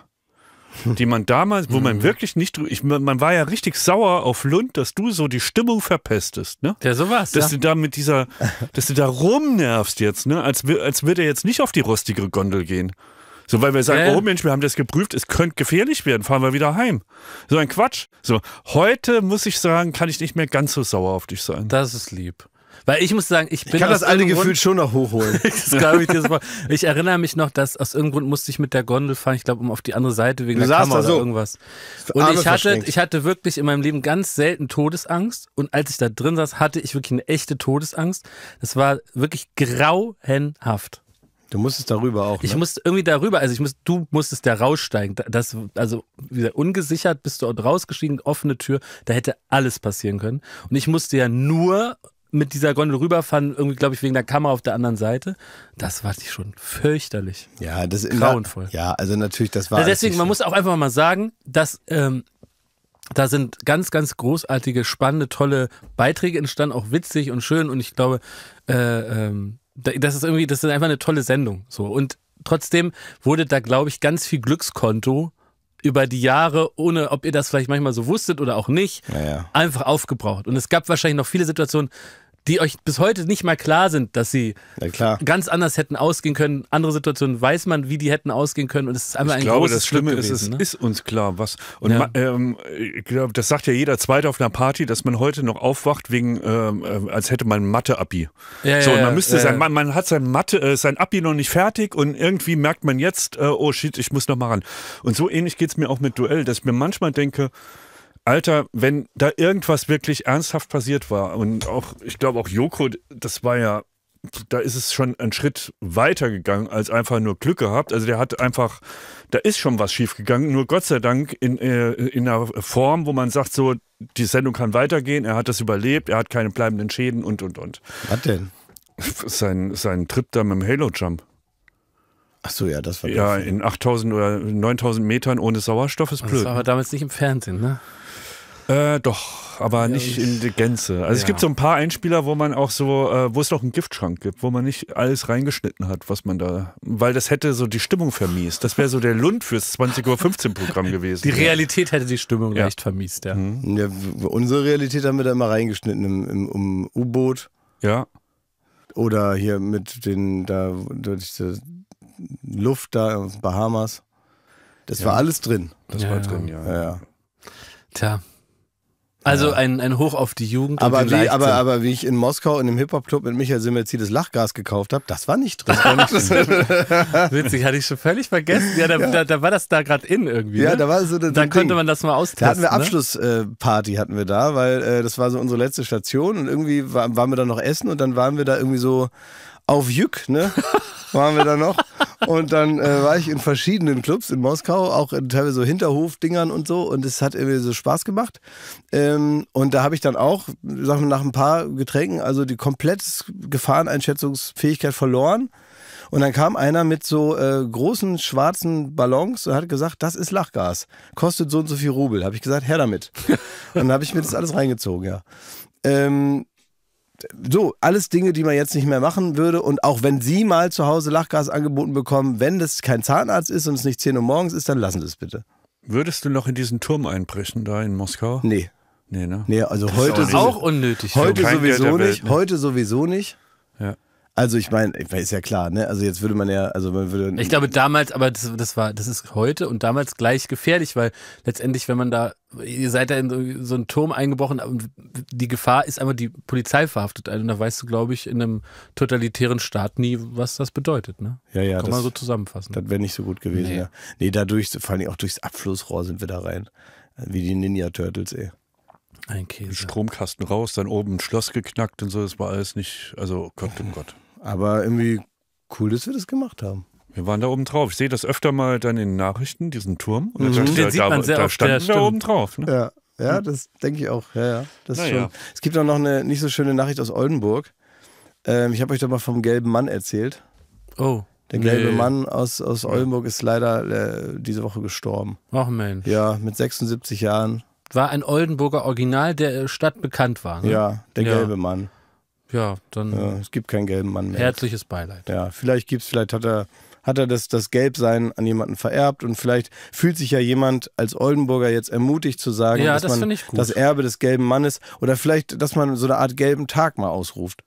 Hm. die man damals, wo man hm. wirklich nicht, ich, man war ja richtig sauer auf Lund, dass du so die Stimmung verpestest, ne? Ja, sowas. Dass ja. du da mit dieser, dass du da rumnervst jetzt, ne? Als, als würde er jetzt nicht auf die rostigere Gondel gehen. So, weil wir sagen, äh? oh Mensch, wir haben das geprüft, es könnte gefährlich werden, fahren wir wieder heim. So ein Quatsch. So, heute muss ich sagen, kann ich nicht mehr ganz so sauer auf dich sein. Das ist lieb. Weil ich muss sagen, ich bin. Ich kann das alte Gefühl Grund, schon noch hochholen. das ich, ich, erinnere mich noch, dass aus irgendeinem Grund musste ich mit der Gondel fahren, ich glaube, um auf die andere Seite wegen du der Kamera so. oder irgendwas. Und ich hatte, ich hatte wirklich in meinem Leben ganz selten Todesangst. Und als ich da drin saß, hatte ich wirklich eine echte Todesangst. Das war wirklich grauenhaft. Du musstest darüber auch. Ne? Ich musste irgendwie darüber, also ich muss, du musstest da raussteigen. Das, also wieder ungesichert bist du rausgestiegen, offene Tür, da hätte alles passieren können. Und ich musste ja nur mit dieser Gondel rüberfahren, irgendwie, glaube ich, wegen der Kamera auf der anderen Seite. Das war schon fürchterlich. Ja, das ist grauenvoll. Ja, also natürlich, das war. Ja, also deswegen, man muss auch einfach mal sagen, dass ähm, da sind ganz, ganz großartige, spannende, tolle Beiträge entstanden, auch witzig und schön. Und ich glaube, äh, ähm, das ist irgendwie, das ist einfach eine tolle Sendung. So. Und trotzdem wurde da, glaube ich, ganz viel Glückskonto über die Jahre, ohne ob ihr das vielleicht manchmal so wusstet oder auch nicht, naja. einfach aufgebraucht. Und es gab wahrscheinlich noch viele Situationen, die euch bis heute nicht mal klar sind, dass sie ja, ganz anders hätten ausgehen können. Andere Situationen weiß man, wie die hätten ausgehen können und es ist einmal ich ein glaube, großes das Schlimme Stück gewesen, ist, es ne? ist uns klar, was und ja. man, ähm, ich glaube, das sagt ja jeder Zweite auf einer Party, dass man heute noch aufwacht wegen, ähm, äh, als hätte man Mathe-Abi. Ja, so, und man müsste sein, man, man, hat sein Mathe, äh, sein Abi noch nicht fertig und irgendwie merkt man jetzt, äh, oh shit, ich muss noch mal ran. Und so ähnlich geht es mir auch mit Duell, dass ich mir manchmal denke, Alter, wenn da irgendwas wirklich ernsthaft passiert war und auch, ich glaube auch Joko, das war ja, da ist es schon einen Schritt weiter gegangen als einfach nur Glück gehabt. Also der hat einfach, da ist schon was schief gegangen, nur Gott sei Dank in, äh, in einer Form, wo man sagt so, die Sendung kann weitergehen, er hat das überlebt, er hat keine bleibenden Schäden und, und, und. Was denn? Sein, sein Trip da mit dem Halo-Jump. Ach so, ja, das war Ja, in 8000 oder 9000 Metern ohne Sauerstoff ist blöd. Das war aber damals nicht im Fernsehen, ne? Äh, doch, aber ja, nicht in der Gänze. Also ja. es gibt so ein paar Einspieler, wo man auch so, äh, wo es noch einen Giftschrank gibt, wo man nicht alles reingeschnitten hat, was man da, weil das hätte so die Stimmung vermiest. Das wäre so der Lund fürs 20.15 Uhr Programm gewesen. Die Realität ja. hätte die Stimmung ja. leicht vermiest, ja. Mhm. Unsere Realität haben wir da immer reingeschnitten im, im, im U-Boot. Ja. Oder hier mit den, da, durch die Luft da aus Bahamas. Das war alles drin. Das war drin, ja. ja. Tja, also ein, ein Hoch auf die Jugend. Aber, wie, aber, aber wie ich in Moskau in dem Hip-Hop-Club mit Michael das Lachgas gekauft habe, das war nicht drin. Witzig, hatte ich schon völlig vergessen. Ja, da, ja. da, da war das da gerade in irgendwie. Ja, ne? da war so ein, Da konnte Ding. man das mal austesten. Da hatten wir ne? Abschlussparty, ne? hatten wir da, weil äh, das war so unsere letzte Station und irgendwie war, waren wir da noch essen und dann waren wir da irgendwie so auf Jück, ne? Waren wir da noch. Und dann äh, war ich in verschiedenen Clubs in Moskau, auch in teilweise so Hinterhofdingern und so. Und es hat irgendwie so Spaß gemacht. Ähm, und da habe ich dann auch, sag mal, nach ein paar Getränken, also die komplette Gefahreneinschätzungsfähigkeit verloren. Und dann kam einer mit so äh, großen schwarzen Ballons und hat gesagt, das ist Lachgas. Kostet so und so viel Rubel. Habe ich gesagt, her damit. und dann habe ich mir das alles reingezogen, ja. Ähm, so, alles Dinge, die man jetzt nicht mehr machen würde. Und auch wenn Sie mal zu Hause Lachgas angeboten bekommen, wenn das kein Zahnarzt ist und es nicht 10 Uhr morgens ist, dann lassen Sie es bitte. Würdest du noch in diesen Turm einbrechen, da in Moskau? Nee. Nee, ne? Nee, also das heute. Ist auch, so, auch unnötig. Heute sowieso Welt, nicht. Ne? Heute sowieso nicht. Ja. Also ich meine, ist ja klar, ne? Also jetzt würde man ja, also man würde. Ich glaube damals, aber das, das war, das ist heute und damals gleich gefährlich, weil letztendlich, wenn man da, ihr seid da in so einen Turm eingebrochen und die Gefahr ist einmal die Polizei verhaftet einen und da weißt du, glaube ich, in einem totalitären Staat nie, was das bedeutet, ne? Ja, ja. Kann das, man so zusammenfassen. Das wäre nicht so gut gewesen, nee. ja. Nee, dadurch, vor allem auch durchs Abflussrohr sind wir da rein. Wie die Ninja Turtles, ey. Ein Käse. Stromkasten raus, dann oben ein Schloss geknackt und so, das war alles nicht, also Gott, oh Gott. Aber irgendwie cool, dass wir das gemacht haben. Wir waren da oben drauf. Ich sehe das öfter mal dann in Nachrichten, diesen Turm. Und mhm. Den da, sieht man sehr da, oft. Standen da oben drauf. Ne? Ja. Ja, mhm. das denke ich auch. Ja, ja. Das Na, schon. Ja. Es gibt auch noch eine nicht so schöne Nachricht aus Oldenburg. Ähm, ich habe euch doch mal vom gelben Mann erzählt. Oh. Der gelbe nee. Mann aus, aus Oldenburg ist leider äh, diese Woche gestorben. Ach Mensch. Ja, mit 76 Jahren. War ein Oldenburger Original, der äh, Stadt bekannt war. Ne? Ja, der ja. gelbe Mann. Ja, dann. Ja, es gibt keinen gelben Mann mehr. Herzliches Beileid. Ja, vielleicht gibt's, vielleicht hat er, hat er das, das Gelbsein an jemanden vererbt und vielleicht fühlt sich ja jemand als Oldenburger jetzt ermutigt zu sagen, ja, dass das man das Erbe des gelben Mannes oder vielleicht, dass man so eine Art gelben Tag mal ausruft.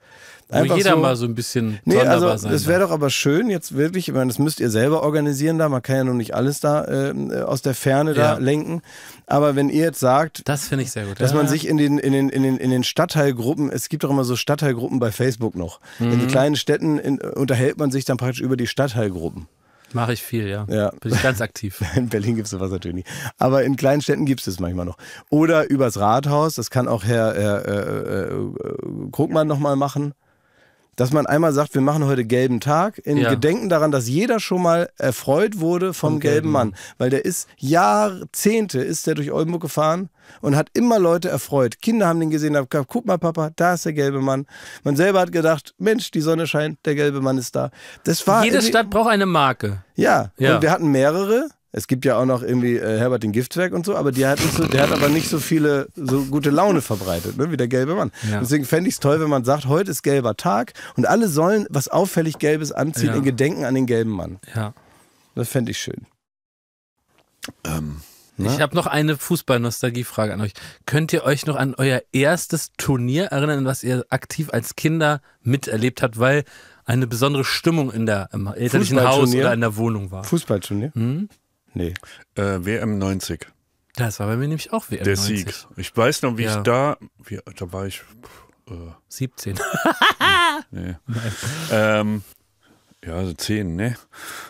Einfach Wo jeder so, mal so ein bisschen nee, also, sein. Es wäre doch aber schön, jetzt wirklich, ich meine, das müsst ihr selber organisieren da, man kann ja noch nicht alles da ähm, äh, aus der Ferne ja. da lenken. Aber wenn ihr jetzt sagt, das ich sehr gut, dass ja. man sich in den, in, den, in, den, in den Stadtteilgruppen, es gibt doch immer so Stadtteilgruppen bei Facebook noch. Mhm. In den mhm. kleinen Städten in, unterhält man sich dann praktisch über die Stadtteilgruppen. Mache ich viel, ja. ja. Bin ich ganz aktiv. In Berlin gibt es sowas natürlich nicht. Aber in kleinen Städten gibt es das manchmal noch. Oder übers Rathaus, das kann auch Herr, Herr äh, äh, äh Krugmann nochmal machen dass man einmal sagt, wir machen heute gelben Tag, in ja. Gedenken daran, dass jeder schon mal erfreut wurde vom, vom gelben, gelben Mann. Weil der ist Jahrzehnte ist der durch Oldenburg gefahren und hat immer Leute erfreut. Kinder haben den gesehen, haben gesagt, guck mal Papa, da ist der gelbe Mann. Man selber hat gedacht, Mensch, die Sonne scheint, der gelbe Mann ist da. Das war Jede Stadt braucht eine Marke. Ja, ja. und wir hatten mehrere. Es gibt ja auch noch irgendwie äh, Herbert den Giftwerk und so, aber die hat so, der hat aber nicht so viele so gute Laune verbreitet, ne, wie der gelbe Mann. Ja. Deswegen fände ich es toll, wenn man sagt, heute ist gelber Tag und alle sollen was auffällig Gelbes anziehen ja. in Gedenken an den gelben Mann. Ja. Das fände ich schön. Ähm, ich habe noch eine Fußball-Nostalgie-Frage an euch. Könnt ihr euch noch an euer erstes Turnier erinnern, was ihr aktiv als Kinder miterlebt habt, weil eine besondere Stimmung in der, im elterlichen Haus oder in der Wohnung war? Fußballturnier? Hm? Nee. Äh, WM 90. Das war bei mir nämlich auch WM Der 90. Sieg. Ich weiß noch, wie ja. ich da, wie, da war ich pff, äh, 17. nee. Ähm, ja, so also 10, ne?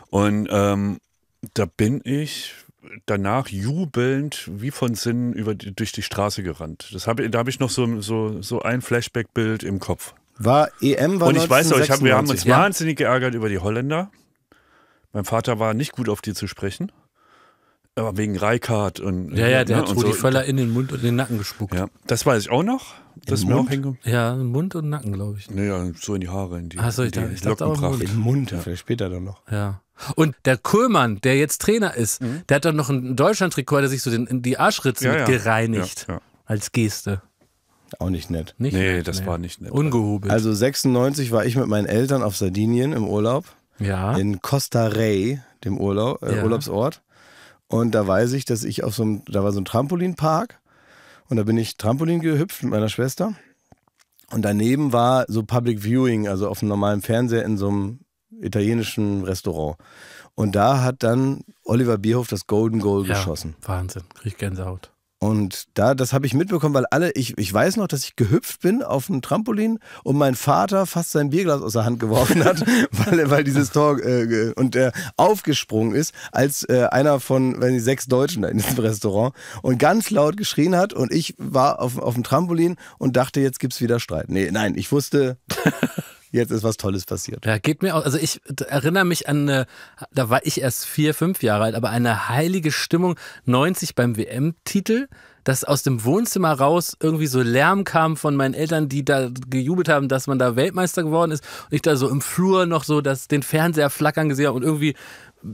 Und ähm, da bin ich danach jubelnd wie von Sinnen über die, durch die Straße gerannt. Das hab, da habe ich noch so, so, so ein Flashback-Bild im Kopf. War EM war Und ich weiß noch, ich hab, wir haben uns ja. wahnsinnig geärgert über die Holländer. Mein Vater war nicht gut auf die zu sprechen. Aber wegen Reikart und. Ja, ja, der ne, hat Rudi so. Völler in den Mund und den Nacken gespuckt. Ja, das weiß ich auch noch. Das ist mir auch hingekommen. Ja, Mund und Nacken, glaube ich. Naja, so in die Haare, in die. Achso, ich, dachte, ich dachte auch Mund. Im Mund, ja. vielleicht später dann noch. Ja. Und der Kuhlmann, der jetzt Trainer ist, mhm. der hat dann noch einen Deutschland-Trikot, der sich so den, die Arschritze ja, ja. gereinigt. Ja, als Geste. Auch nicht nett. Nicht nee, nett, das nee. war nicht nett. Ungehobelt. Also 96 war ich mit meinen Eltern auf Sardinien im Urlaub. Ja. In Costa Rey, dem Urlaub, äh, Urlaubsort. Und da weiß ich, dass ich auf so einem, da war so ein Trampolinpark und da bin ich Trampolin gehüpft mit meiner Schwester. Und daneben war so Public Viewing, also auf einem normalen Fernseher in so einem italienischen Restaurant. Und da hat dann Oliver Bierhoff das Golden Goal ja, geschossen. Wahnsinn, krieg Gänsehaut. Und da, das habe ich mitbekommen, weil alle, ich, ich weiß noch, dass ich gehüpft bin auf dem Trampolin und mein Vater fast sein Bierglas aus der Hand geworfen hat, weil, weil dieses Tor äh, und er aufgesprungen ist, als äh, einer von wenn ich, sechs Deutschen in diesem Restaurant und ganz laut geschrien hat und ich war auf, auf dem Trampolin und dachte, jetzt gibt's wieder Streit. Nee, nein, ich wusste, jetzt ist was Tolles passiert. Ja, geht mir auch. Also ich erinnere mich an eine, da war ich erst vier, fünf Jahre alt, aber eine heilige Stimmung 90 beim WM-Titel, dass aus dem Wohnzimmer raus irgendwie so Lärm kam von meinen Eltern, die da gejubelt haben, dass man da Weltmeister geworden ist. Und ich da so im Flur noch so das, den Fernseher flackern gesehen habe und irgendwie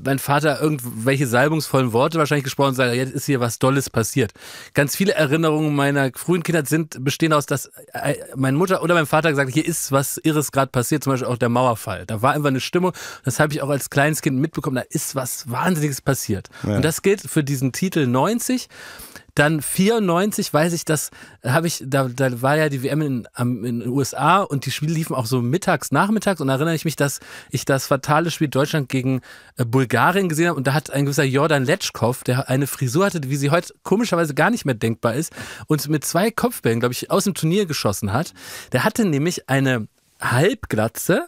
mein Vater irgendwelche salbungsvollen Worte wahrscheinlich gesprochen und sagt, jetzt ist hier was Dolles passiert. Ganz viele Erinnerungen meiner frühen Kindheit sind, bestehen aus, dass äh, meine Mutter oder mein Vater gesagt hat, hier ist was Irres gerade passiert, zum Beispiel auch der Mauerfall. Da war einfach eine Stimmung, das habe ich auch als kleines Kind mitbekommen, da ist was Wahnsinniges passiert. Ja. Und das gilt für diesen Titel 90. Dann 94 weiß ich, das habe ich, da, da war ja die WM in, in den USA und die Spiele liefen auch so mittags, nachmittags und da erinnere ich mich, dass ich das fatale Spiel Deutschland gegen äh, Bulgarien gesehen habe und da hat ein gewisser Jordan Letschkow, der eine Frisur hatte, wie sie heute komischerweise gar nicht mehr denkbar ist und mit zwei Kopfbällen, glaube ich, aus dem Turnier geschossen hat. Der hatte nämlich eine Halbglatze,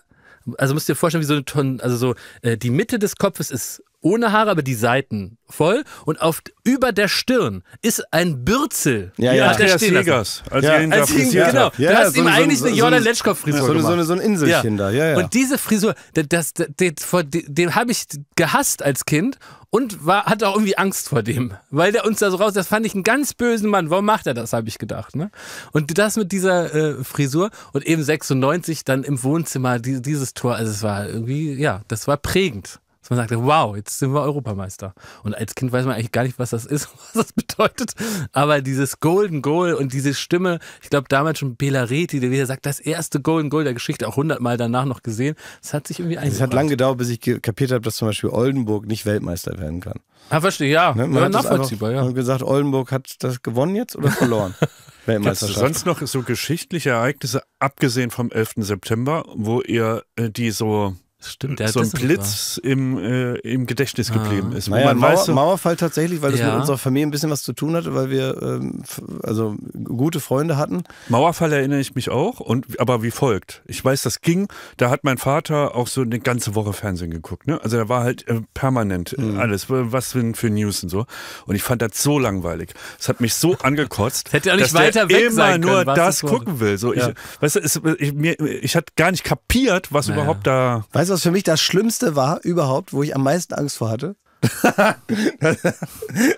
also müsst ihr euch vorstellen, wie so eine Tonne, also so äh, die Mitte des Kopfes ist ohne Haare, aber die Seiten voll und auf über der Stirn ist ein Bürzel. Ja, ja. der Andreas Segers, als ja. ihn als ihn, genau. Ja, du hast so ihm eine, eigentlich so eine Jordan letschkoff Frisur so, gemacht. So, so ein Inselchen ja. da. Ja, ja. Und diese Frisur, das, das, das, den habe ich gehasst als Kind und war, hatte auch irgendwie Angst vor dem, weil der uns da so raus, das fand ich einen ganz bösen Mann. Warum macht er das, habe ich gedacht. Ne? Und das mit dieser äh, Frisur und eben 96 dann im Wohnzimmer die, dieses Tor, also es war irgendwie, ja, das war prägend dass man sagte, wow, jetzt sind wir Europameister. Und als Kind weiß man eigentlich gar nicht, was das ist, was das bedeutet. Aber dieses Golden Goal und diese Stimme, ich glaube damals schon Bela Reti, der wieder sagt, das erste Golden Goal der Geschichte, auch hundertmal danach noch gesehen, das hat sich irgendwie eingebracht. Es hat lange gedauert, bis ich kapiert habe, dass zum Beispiel Oldenburg nicht Weltmeister werden kann. Ah, verstehe, ja. Ne? Man ja, hat nachvollziehbar, ja. Man gesagt, Oldenburg hat das gewonnen jetzt oder verloren? Weltmeisterschaft. Sonst noch so geschichtliche Ereignisse, abgesehen vom 11. September, wo ihr äh, die so Stimmt, der so ein Blitz im, äh, im Gedächtnis ah. geblieben ist. Naja, man Mauer, weiß Mauerfall tatsächlich, weil das ja. mit unserer Familie ein bisschen was zu tun hatte, weil wir ähm, also gute Freunde hatten. Mauerfall erinnere ich mich auch, und, aber wie folgt. Ich weiß, das ging, da hat mein Vater auch so eine ganze Woche Fernsehen geguckt. Ne? Also da war halt äh, permanent äh, mhm. alles, was für, für News und so. Und ich fand das so langweilig. Es hat mich so angekotzt, hätte auch nicht dass weiter weg immer können, nur das gucken will. So, ja. ich, weißt du, es, ich, mir, ich hatte gar nicht kapiert, was naja. überhaupt da... Weißt du, was für mich das Schlimmste war überhaupt, wo ich am meisten Angst vor hatte?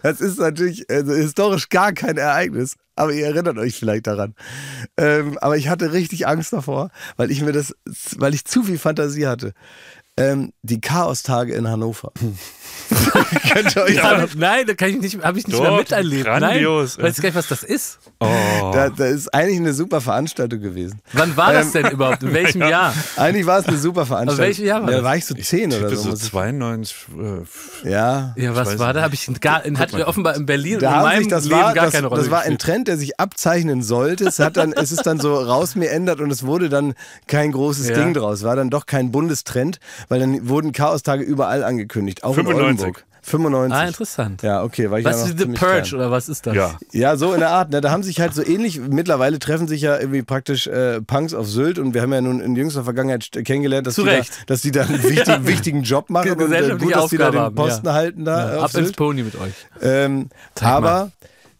das ist natürlich also historisch gar kein Ereignis, aber ihr erinnert euch vielleicht daran. Ähm, aber ich hatte richtig Angst davor, weil ich mir das, weil ich zu viel Fantasie hatte. Ähm, die Chaostage in Hannover. ja. Nein, da kann ich nicht, habe ich nicht Dort, mehr miterlebt. Grandios. Nein, weiß gar nicht, was das ist. Oh. Da, da, ist eigentlich eine super Veranstaltung gewesen. Wann war ähm, das denn überhaupt? In welchem ja. Jahr? Eigentlich war es eine super Veranstaltung. Aber also welchem Jahr war das? Da war ich so zehn ich, oder so. so 92. Äh, ja. Ja, was war nicht. da? Habe ich gar, in, hatten wir offenbar in Berlin da in meinem sich, das Leben war, gar das, keine Rolle. Das war ein Trend, der sich abzeichnen sollte. Es, hat dann, es ist dann so rausmeändert und es wurde dann kein großes ja. Ding draus. War dann doch kein Bundestrend, weil dann wurden Chaostage überall angekündigt. Auch 95. Hamburg. 95. Ah, interessant. Ja, okay. War ich was ist The Purge klein. oder was ist das? Ja. ja, so in der Art. Ne? Da haben sich halt so ähnlich, mittlerweile treffen sich ja irgendwie praktisch äh, Punks auf Sylt und wir haben ja nun in jüngster Vergangenheit kennengelernt, dass, die da, dass die da einen wichtigen, wichtigen Job machen und äh, gut, dass die da den Posten haben, ja. halten da. Ja, ab Sylt. ins Pony mit euch. Ähm, aber...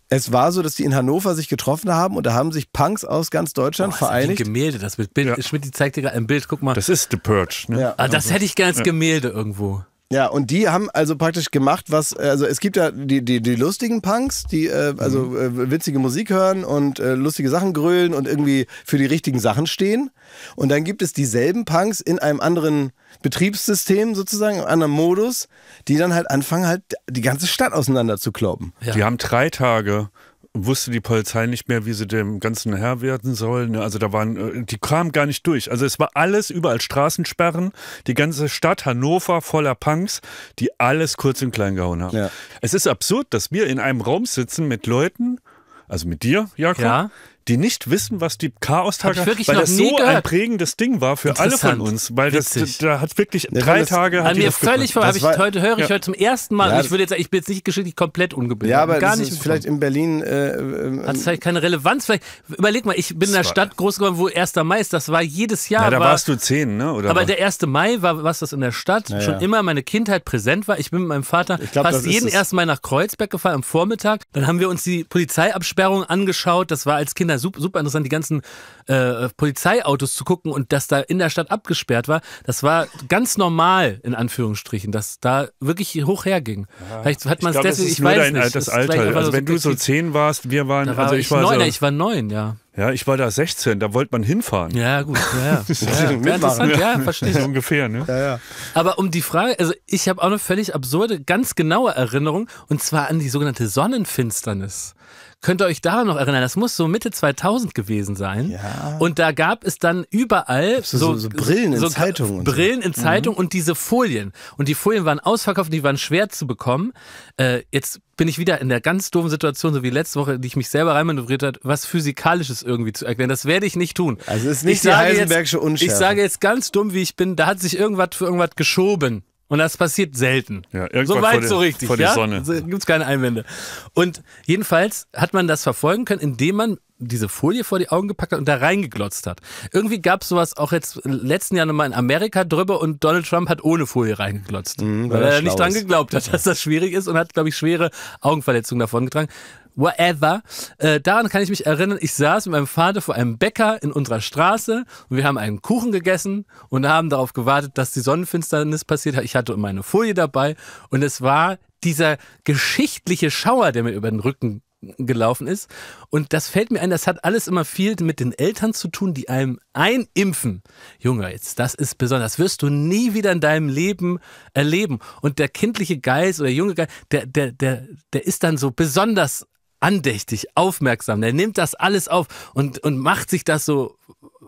Es war so, dass die in Hannover sich getroffen haben und da haben sich Punks aus ganz Deutschland oh, vereinigt. Ein Gemälde, das mit Bild. Ja. Schmidt, die zeigt dir gerade ein Bild, guck mal. Das ist The Purge, ne? Ja. Ah, das hätte ich gerne als Gemälde irgendwo. Ja, und die haben also praktisch gemacht, was, äh, also es gibt ja die, die, die lustigen Punks, die äh, also mhm. äh, witzige Musik hören und äh, lustige Sachen grölen und irgendwie für die richtigen Sachen stehen. Und dann gibt es dieselben Punks in einem anderen Betriebssystem sozusagen, in einem anderen Modus, die dann halt anfangen halt die ganze Stadt auseinander zu kloppen. Ja. Die haben drei Tage wusste die Polizei nicht mehr, wie sie dem Ganzen Herr werden sollen. Ne? Also da waren, äh, die kamen gar nicht durch. Also es war alles überall Straßensperren, die ganze Stadt Hannover voller Punks, die alles kurz und klein gehauen haben. Ja. Es ist absurd, dass wir in einem Raum sitzen mit Leuten, also mit dir, Jakob, ja die nicht wissen, was die Chaos Tage ist, weil das so gehört. ein prägendes Ding war für alle von uns, weil das, das, da hat wirklich ja, drei das, Tage an mir völlig vor, habe ich heute höre ich ja. heute zum ersten Mal. Ja, ich würde jetzt ich bin jetzt nicht geschichtlich komplett ungebildet. Ja, aber gar nicht vielleicht in Berlin äh, ähm, hat es vielleicht keine Relevanz. Vielleicht überleg mal, ich bin in der Stadt groß geworden, wo 1. Mai ist, das war jedes Jahr. Ja, da war, warst du zehn, ne? Oder aber was? der 1. Mai war was das in der Stadt schon immer meine Kindheit präsent war. Ich bin mit meinem Vater fast jeden 1. Mai nach Kreuzberg gefahren am Vormittag, dann haben wir uns die Polizeiabsperrung angeschaut, das war als Kinder China super, super interessant, die ganzen äh, Polizeiautos zu gucken und dass da in der Stadt abgesperrt war. Das war ganz normal, in Anführungsstrichen, dass da wirklich hoch herging. Ja, Vielleicht hat man es deswegen, ich weiß dein, nicht. Das Alter. Also, also wenn du so zehn warst, wir waren, war also ich, ich war neun, so, ich war neun, ja. Ja, ich war da 16, da wollte man hinfahren. Ja, gut. Ja, ja. ja, ja, ja verstehe ich. Ungefähr, ne? Ja, ja. Aber um die Frage, also ich habe auch eine völlig absurde, ganz genaue Erinnerung und zwar an die sogenannte Sonnenfinsternis. Könnt ihr euch daran noch erinnern? Das muss so Mitte 2000 gewesen sein. Ja. Und da gab es dann überall so, so, so, Brillen in so Zeitungen. Brillen in Zeitungen mhm. und diese Folien. Und die Folien waren ausverkauft, die waren schwer zu bekommen. Äh, jetzt bin ich wieder in der ganz doofen Situation, so wie letzte Woche, die ich mich selber reinmanövriert hat, was Physikalisches irgendwie zu erklären. Das werde ich nicht tun. Also es ist nicht ich die Heisenbergsche jetzt, Unschärfe. Ich sage jetzt ganz dumm, wie ich bin, da hat sich irgendwas für irgendwas geschoben. Und das passiert selten. Ja, so weit, die, so richtig. Vor ja? die Sonne. Also, Gibt es keine Einwände. Und jedenfalls hat man das verfolgen können, indem man diese Folie vor die Augen gepackt hat und da reingeglotzt hat. Irgendwie gab es sowas auch jetzt letzten Jahr nochmal in Amerika drüber und Donald Trump hat ohne Folie reingeglotzt, mhm, weil, weil, er nicht dran geglaubt hat, dass das schwierig ist und hat, glaube ich, schwere Augenverletzungen davongetragen. Whatever. Äh, daran kann ich mich erinnern, ich saß mit meinem Vater vor einem Bäcker in unserer Straße und wir haben einen Kuchen gegessen und haben darauf gewartet, dass die Sonnenfinsternis passiert hat. Ich hatte meine Folie dabei und es war dieser geschichtliche Schauer, der mir über den Rücken gelaufen ist. Und das fällt mir ein, das hat alles immer viel mit den Eltern zu tun, die einem einimpfen. Junge, jetzt, das ist besonders. Das wirst du nie wieder in deinem Leben erleben. Und der kindliche Geist oder junge Geist, der, der, der, der ist dann so besonders andächtig, aufmerksam. Der nimmt das alles auf und, und macht sich das so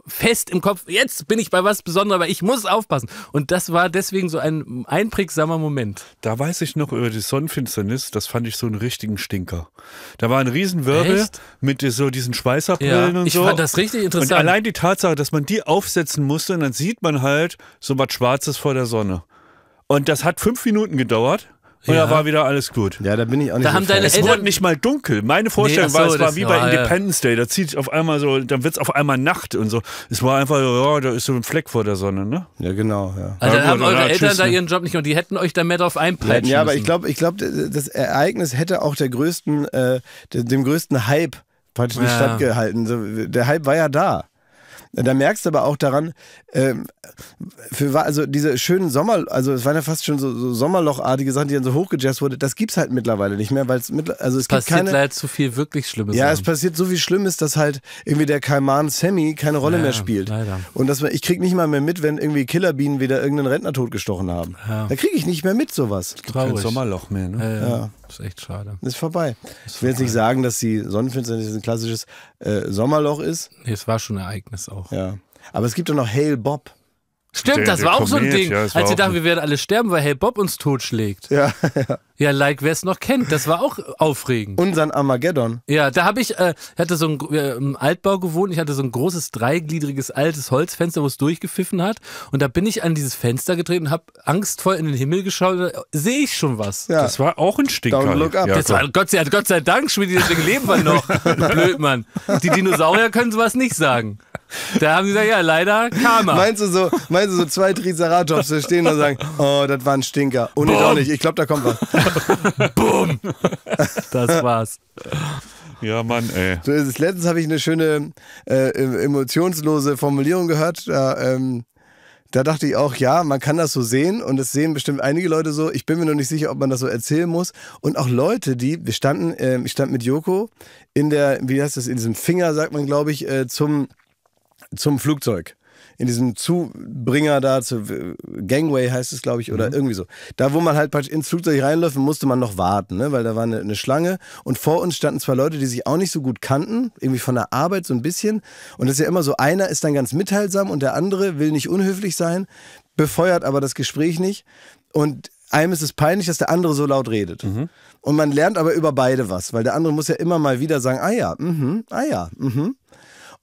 fest im Kopf, jetzt bin ich bei was Besonderem, aber ich muss aufpassen. Und das war deswegen so ein einprägsamer Moment. Da weiß ich noch über die Sonnenfinsternis, das fand ich so einen richtigen Stinker. Da war ein Riesenwirbel Echt? mit so diesen Schweißerbrillen ja, und so. Ich fand das richtig interessant. Und allein die Tatsache, dass man die aufsetzen musste und dann sieht man halt so was Schwarzes vor der Sonne. Und das hat fünf Minuten gedauert. Und ja. da war wieder alles gut. Ja, da bin ich auch nicht. Da so haben deine es Eltern wurde nicht mal dunkel. Meine Vorstellung nee, so, war, es war wie bei Independence Day. Da zieht auf einmal so, dann wird es auf einmal Nacht und so. Es war einfach, ja, da ist so ein Fleck vor der Sonne, ne? Ja, genau. Ja. Also ja, dann haben eure Eltern tschüss, da ne? ihren Job nicht und die hätten euch da mehr drauf einpeitschen Ja, aber ich glaube, ich glaube, das Ereignis hätte auch der größten, äh, dem größten Hype praktisch nicht stattgehalten. Der Hype war ja da. Da merkst du aber auch daran, ähm, für, also diese schönen Sommer, also es waren ja fast schon so, so Sommerlochartige Sachen, die dann so hochgejazzt wurde, das gibt es halt mittlerweile nicht mehr, weil es mit, also es passiert keine, leider zu viel wirklich Schlimmes. Ja, es passiert so viel Schlimmes, dass halt irgendwie der Kaiman Sammy keine Rolle ja, mehr spielt. Leider. Und dass man, ich krieg nicht mal mehr mit, wenn irgendwie Killerbienen wieder irgendeinen Rentner totgestochen haben. Ja. Da kriege ich nicht mehr mit sowas. Traurig. Kein Sommerloch mehr, ne? ja. ja ist echt schade. Ist vorbei. Ist ich will jetzt nicht sagen, dass die Sonnenfinsternis ein klassisches äh, Sommerloch ist. Nee, es war schon ein Ereignis auch. Ja. Aber es gibt doch noch Hail Bob. Stimmt, der, das der war auch so ein Ding. Ja, als sie dachten, wir werden alle sterben, weil Hail Bob uns totschlägt. Ja, ja. Ja, like wer es noch kennt, das war auch aufregend. Unser Armageddon. Ja, da habe ich, äh, hatte so ein, äh, im Altbau gewohnt, ich hatte so ein großes dreigliedriges altes Holzfenster, wo es durchgepfiffen hat und da bin ich an dieses Fenster getreten und habe angstvoll in den Himmel geschaut, sehe ich schon was. Ja. Das war auch ein Stinker. Down, look up. Ja, das war, Gott, sei, Gott sei Dank, Schmidt, deswegen leben wir noch. Blöd, Mann. Die Dinosaurier können sowas nicht sagen. Da haben sie gesagt, ja, leider Karma. Meinst du so, meinst du so zwei Triceratops, die stehen und sagen, oh, das war ein Stinker. Und ich auch nicht, ich glaube, da kommt was. Boom! Das war's. Ja, Mann, ey. So ist es. Letztens habe ich eine schöne äh, emotionslose Formulierung gehört. Da, ähm, da dachte ich auch, ja, man kann das so sehen und das sehen bestimmt einige Leute so. Ich bin mir noch nicht sicher, ob man das so erzählen muss. Und auch Leute, die, wir standen, äh, ich stand mit Joko in der, wie heißt das, in diesem Finger, sagt man, glaube ich, äh, zum, zum Flugzeug in diesem Zubringer da, zu äh, Gangway heißt es, glaube ich, oder mhm. irgendwie so. Da, wo man halt praktisch ins Flugzeug reinläuft, musste man noch warten, ne? weil da war eine, eine, Schlange. Und vor uns standen zwei Leute, die sich auch nicht so gut kannten, irgendwie von der Arbeit so ein bisschen. Und das ist ja immer so, einer ist dann ganz mitteilsam und der andere will nicht unhöflich sein, befeuert aber das Gespräch nicht. Und einem ist es peinlich, dass der andere so laut redet. Mhm. Und man lernt aber über beide was, weil der andere muss ja immer mal wieder sagen, ah ja, mhm, ah ja, mhm.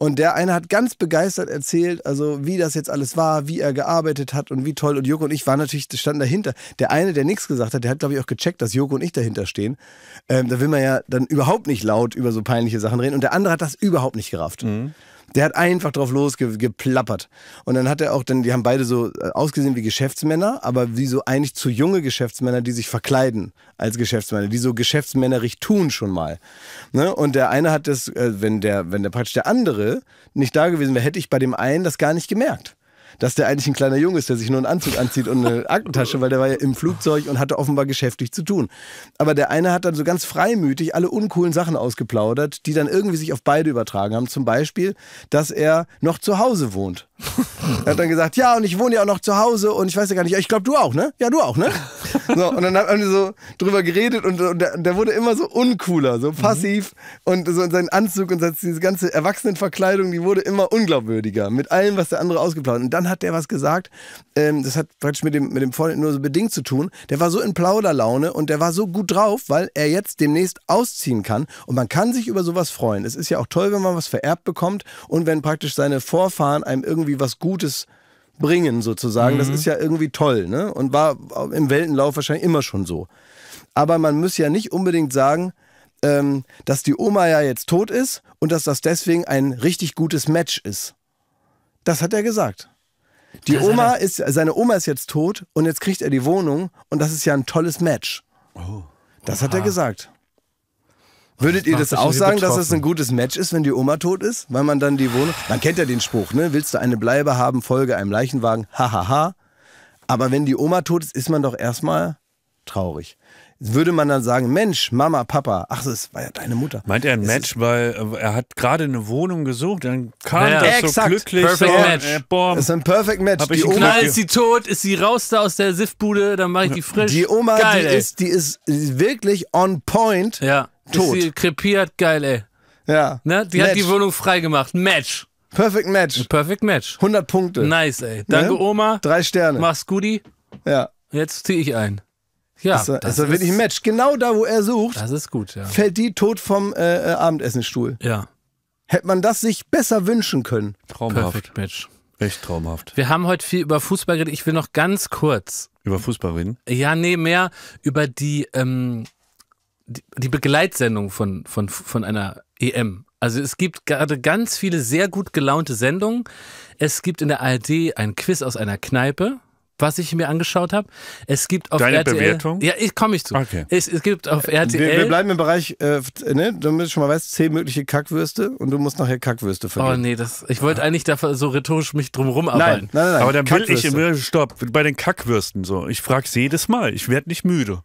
Und der eine hat ganz begeistert erzählt, also wie das jetzt alles war, wie er gearbeitet hat und wie toll. Und Joko und ich waren natürlich, standen dahinter. Der eine, der nichts gesagt hat, der hat, glaube ich, auch gecheckt, dass Joko und ich dahinter stehen. Ähm, da will man ja dann überhaupt nicht laut über so peinliche Sachen reden. Und der andere hat das überhaupt nicht gerafft. Mhm. Der hat einfach drauf losgeplappert. Und dann hat er auch, dann, die haben beide so äh, ausgesehen wie Geschäftsmänner, aber wie so eigentlich zu junge Geschäftsmänner, die sich verkleiden als Geschäftsmänner, die so geschäftsmännerisch tun schon mal. Ne? Und der eine hat das, äh, wenn der, wenn der praktisch der andere nicht da gewesen wäre, hätte ich bei dem einen das gar nicht gemerkt dass der eigentlich ein kleiner Junge ist, der sich nur einen Anzug anzieht und eine Aktentasche, weil der war ja im Flugzeug und hatte offenbar geschäftlich zu tun. Aber der eine hat dann so ganz freimütig alle uncoolen Sachen ausgeplaudert, die dann irgendwie sich auf beide übertragen haben. Zum Beispiel, dass er noch zu Hause wohnt. er hat dann gesagt, ja, und ich wohne ja auch noch zu Hause und ich weiß ja gar nicht, ich glaube, du auch, ne? Ja, du auch, ne? So, und dann haben wir so drüber geredet und, und der, der, wurde immer so uncooler, so passiv mhm. und so in sein Anzug und diese ganze Erwachsenenverkleidung, die wurde immer unglaubwürdiger mit allem, was der andere ausgeplaudert hat. Und dann Mann hat der was gesagt. Ähm, das hat praktisch mit dem, mit dem Freund nur so bedingt zu tun. Der war so in Plauderlaune und der war so gut drauf, weil er jetzt demnächst ausziehen kann. Und man kann sich über sowas freuen. Es ist ja auch toll, wenn man was vererbt bekommt und wenn praktisch seine Vorfahren einem irgendwie was Gutes bringen, sozusagen. Mhm. Das ist ja irgendwie toll, ne? Und war im Weltenlauf wahrscheinlich immer schon so. Aber man muss ja nicht unbedingt sagen, ähm, dass die Oma ja jetzt tot ist und dass das deswegen ein richtig gutes Match ist. Das hat er gesagt. Die das Oma ist, seine Oma ist jetzt tot und jetzt kriegt er die Wohnung und das ist ja ein tolles Match. Oh. Das Oha. hat er gesagt. Würdet ihr das auch sagen, betroffen. dass das ein gutes Match ist, wenn die Oma tot ist? Weil man dann die Wohnung. Man kennt ja den Spruch, ne? Willst du eine Bleibe haben, folge einem Leichenwagen, hahaha. Ha, ha. Aber wenn die Oma tot ist, ist man doch erstmal traurig würde man dann sagen, Mensch, Mama, Papa, ach, das war ja deine Mutter. Meint er ein Match, weil äh, er hat gerade eine Wohnung gesucht, dann kam ja, das exakt. so glücklich. Perfect so, Match. Äh, das ist ein Perfect Match. die Oma ist sie tot, ist sie raus da aus der Siffbude, dann mache ich die frisch. Die Oma, geil, die, ist, die ist wirklich on point ja. tot. Ist sie krepiert, geil, ey. Ja. Ne? Die Match. hat die Wohnung freigemacht. Match. Perfect Match. Perfect Match. 100 Punkte. Nice, ey. Danke, ne? Oma. Drei Sterne. Mach's guti. Ja. Jetzt ziehe ich ein. Ja, ist das ist er wirklich ein Match. Genau da, wo er sucht, das ist gut, ja. fällt die tot vom äh, äh Abendessenstuhl. Ja. Hätte man das sich besser wünschen können. Traumhaft. Perfect Match. Echt traumhaft. Wir haben heute viel über Fußball geredet. Ich will noch ganz kurz. Über Fußball reden? Ja, nee, mehr über die, ähm, die, die Begleitsendung von, von, von einer EM. Also es gibt gerade ganz viele sehr gut gelaunte Sendungen. Es gibt in der ARD ein Quiz aus einer Kneipe was ich mir angeschaut habe. Es gibt auf Deine RTL. Bewertung? Ja, ich komme ich zu. Okay. Es, es, gibt auf RTL. Wir, wir bleiben im Bereich, äh, ne, du schon mal weißt, zehn mögliche Kackwürste und du musst nachher Kackwürste verlieren. Oh nee, das, ich wollte ah. eigentlich da so rhetorisch mich drum arbeiten. Nein, nein, nein. Aber dann will ich immer, stopp, bei den Kackwürsten so. Ich frage jedes Mal, ich werde nicht müde.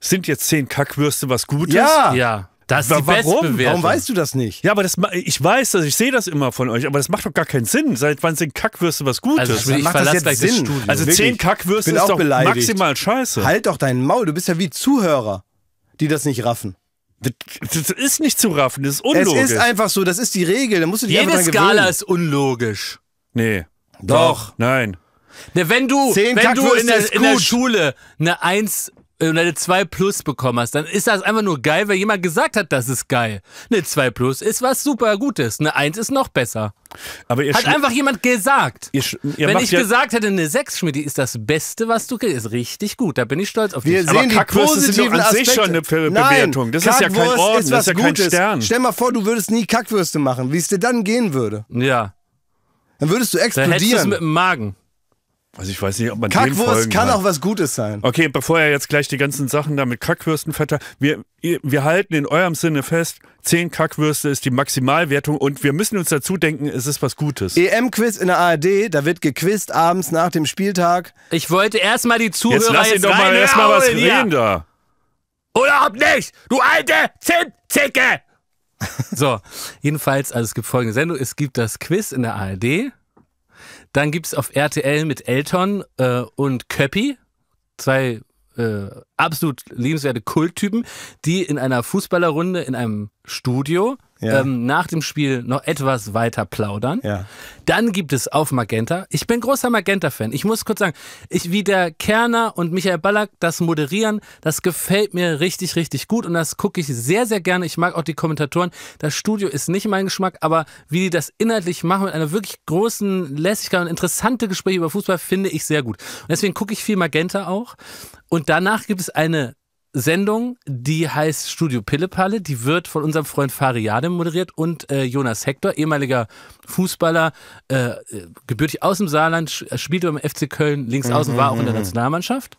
Sind jetzt zehn Kackwürste was Gutes? Ja. ja. Das ist die Warum? Warum weißt du das nicht? Ja, aber das, ich weiß, dass ich sehe das immer von euch, aber das macht doch gar keinen Sinn. Seit wann sind Kackwürste was Gutes? Also ich, will, ich macht das jetzt gleich Sinn. Studium. Also Wirklich? zehn Kackwürste ist doch beleidigt. maximal scheiße. Halt doch deinen Maul, du bist ja wie Zuhörer, die das nicht raffen. Das ist nicht zu raffen, das ist unlogisch. Es ist einfach so, das ist die Regel, da musst du dich Jede Skala ist unlogisch. Nee. Doch. Nein. Ne, wenn du, wenn du in, der, in der Schule eine 1 und eine 2 Plus bekommen hast, dann ist das einfach nur geil, weil jemand gesagt hat, das ist geil. Eine 2 Plus ist was super Gutes. Eine 1 ist noch besser. Aber ihr hat einfach jemand gesagt. Ihr ihr Wenn ich ja gesagt hätte, eine 6, Schmidt, ist das Beste, was du kriegst. Ist richtig gut. Da bin ich stolz auf dich. Wir sehen aber die positiven ist an sich schon eine Be Nein, Bewertung. Das ist ja kein Orden, ist das ist ja Gutes. kein Stern. Stell mal vor, du würdest nie Kackwürste machen, wie es dir dann gehen würde. Ja. Dann würdest du explodieren. Dann hättest mit dem Magen. Also ich weiß nicht, ob man Kackwurst kann hat. auch was Gutes sein. Okay, bevor er jetzt gleich die ganzen Sachen da mit Kackwürsten verteilt, wir, wir halten in eurem Sinne fest, 10 Kackwürste ist die Maximalwertung und wir müssen uns dazu denken, es ist was Gutes. EM-Quiz in der ARD, da wird gequizt abends nach dem Spieltag. Ich wollte erstmal die Zuhörer jetzt lass ihn jetzt doch mal erstmal was reden ja. da. Oder ob nicht, du alte Zimtzicke! so, jedenfalls, also es gibt folgende Sendung, es gibt das Quiz in der ARD dann gibt es auf RTL mit Elton äh, und Köppi, zwei äh, absolut liebenswerte Kulttypen, die in einer Fußballerrunde in einem Studio ja. ähm, nach dem Spiel noch etwas weiter plaudern. Ja. Dann gibt es auf Magenta, ich bin großer Magenta-Fan, ich muss kurz sagen, ich, wie der Kerner und Michael Ballack das moderieren, das gefällt mir richtig, richtig gut und das gucke ich sehr, sehr gerne. Ich mag auch die Kommentatoren. Das Studio ist nicht mein Geschmack, aber wie die das inhaltlich machen mit einer wirklich großen Lässigkeit und interessante Gespräche über Fußball finde ich sehr gut. Und deswegen gucke ich viel Magenta auch. Und danach gibt es eine Sendung, die heißt Studio Pillepalle. Die wird von unserem Freund Fariade moderiert und äh, Jonas Hector, ehemaliger Fußballer, äh, äh gebürtig aus dem Saarland, äh, spielte beim FC Köln links mhm, außen, war auch in der mhm. Nationalmannschaft.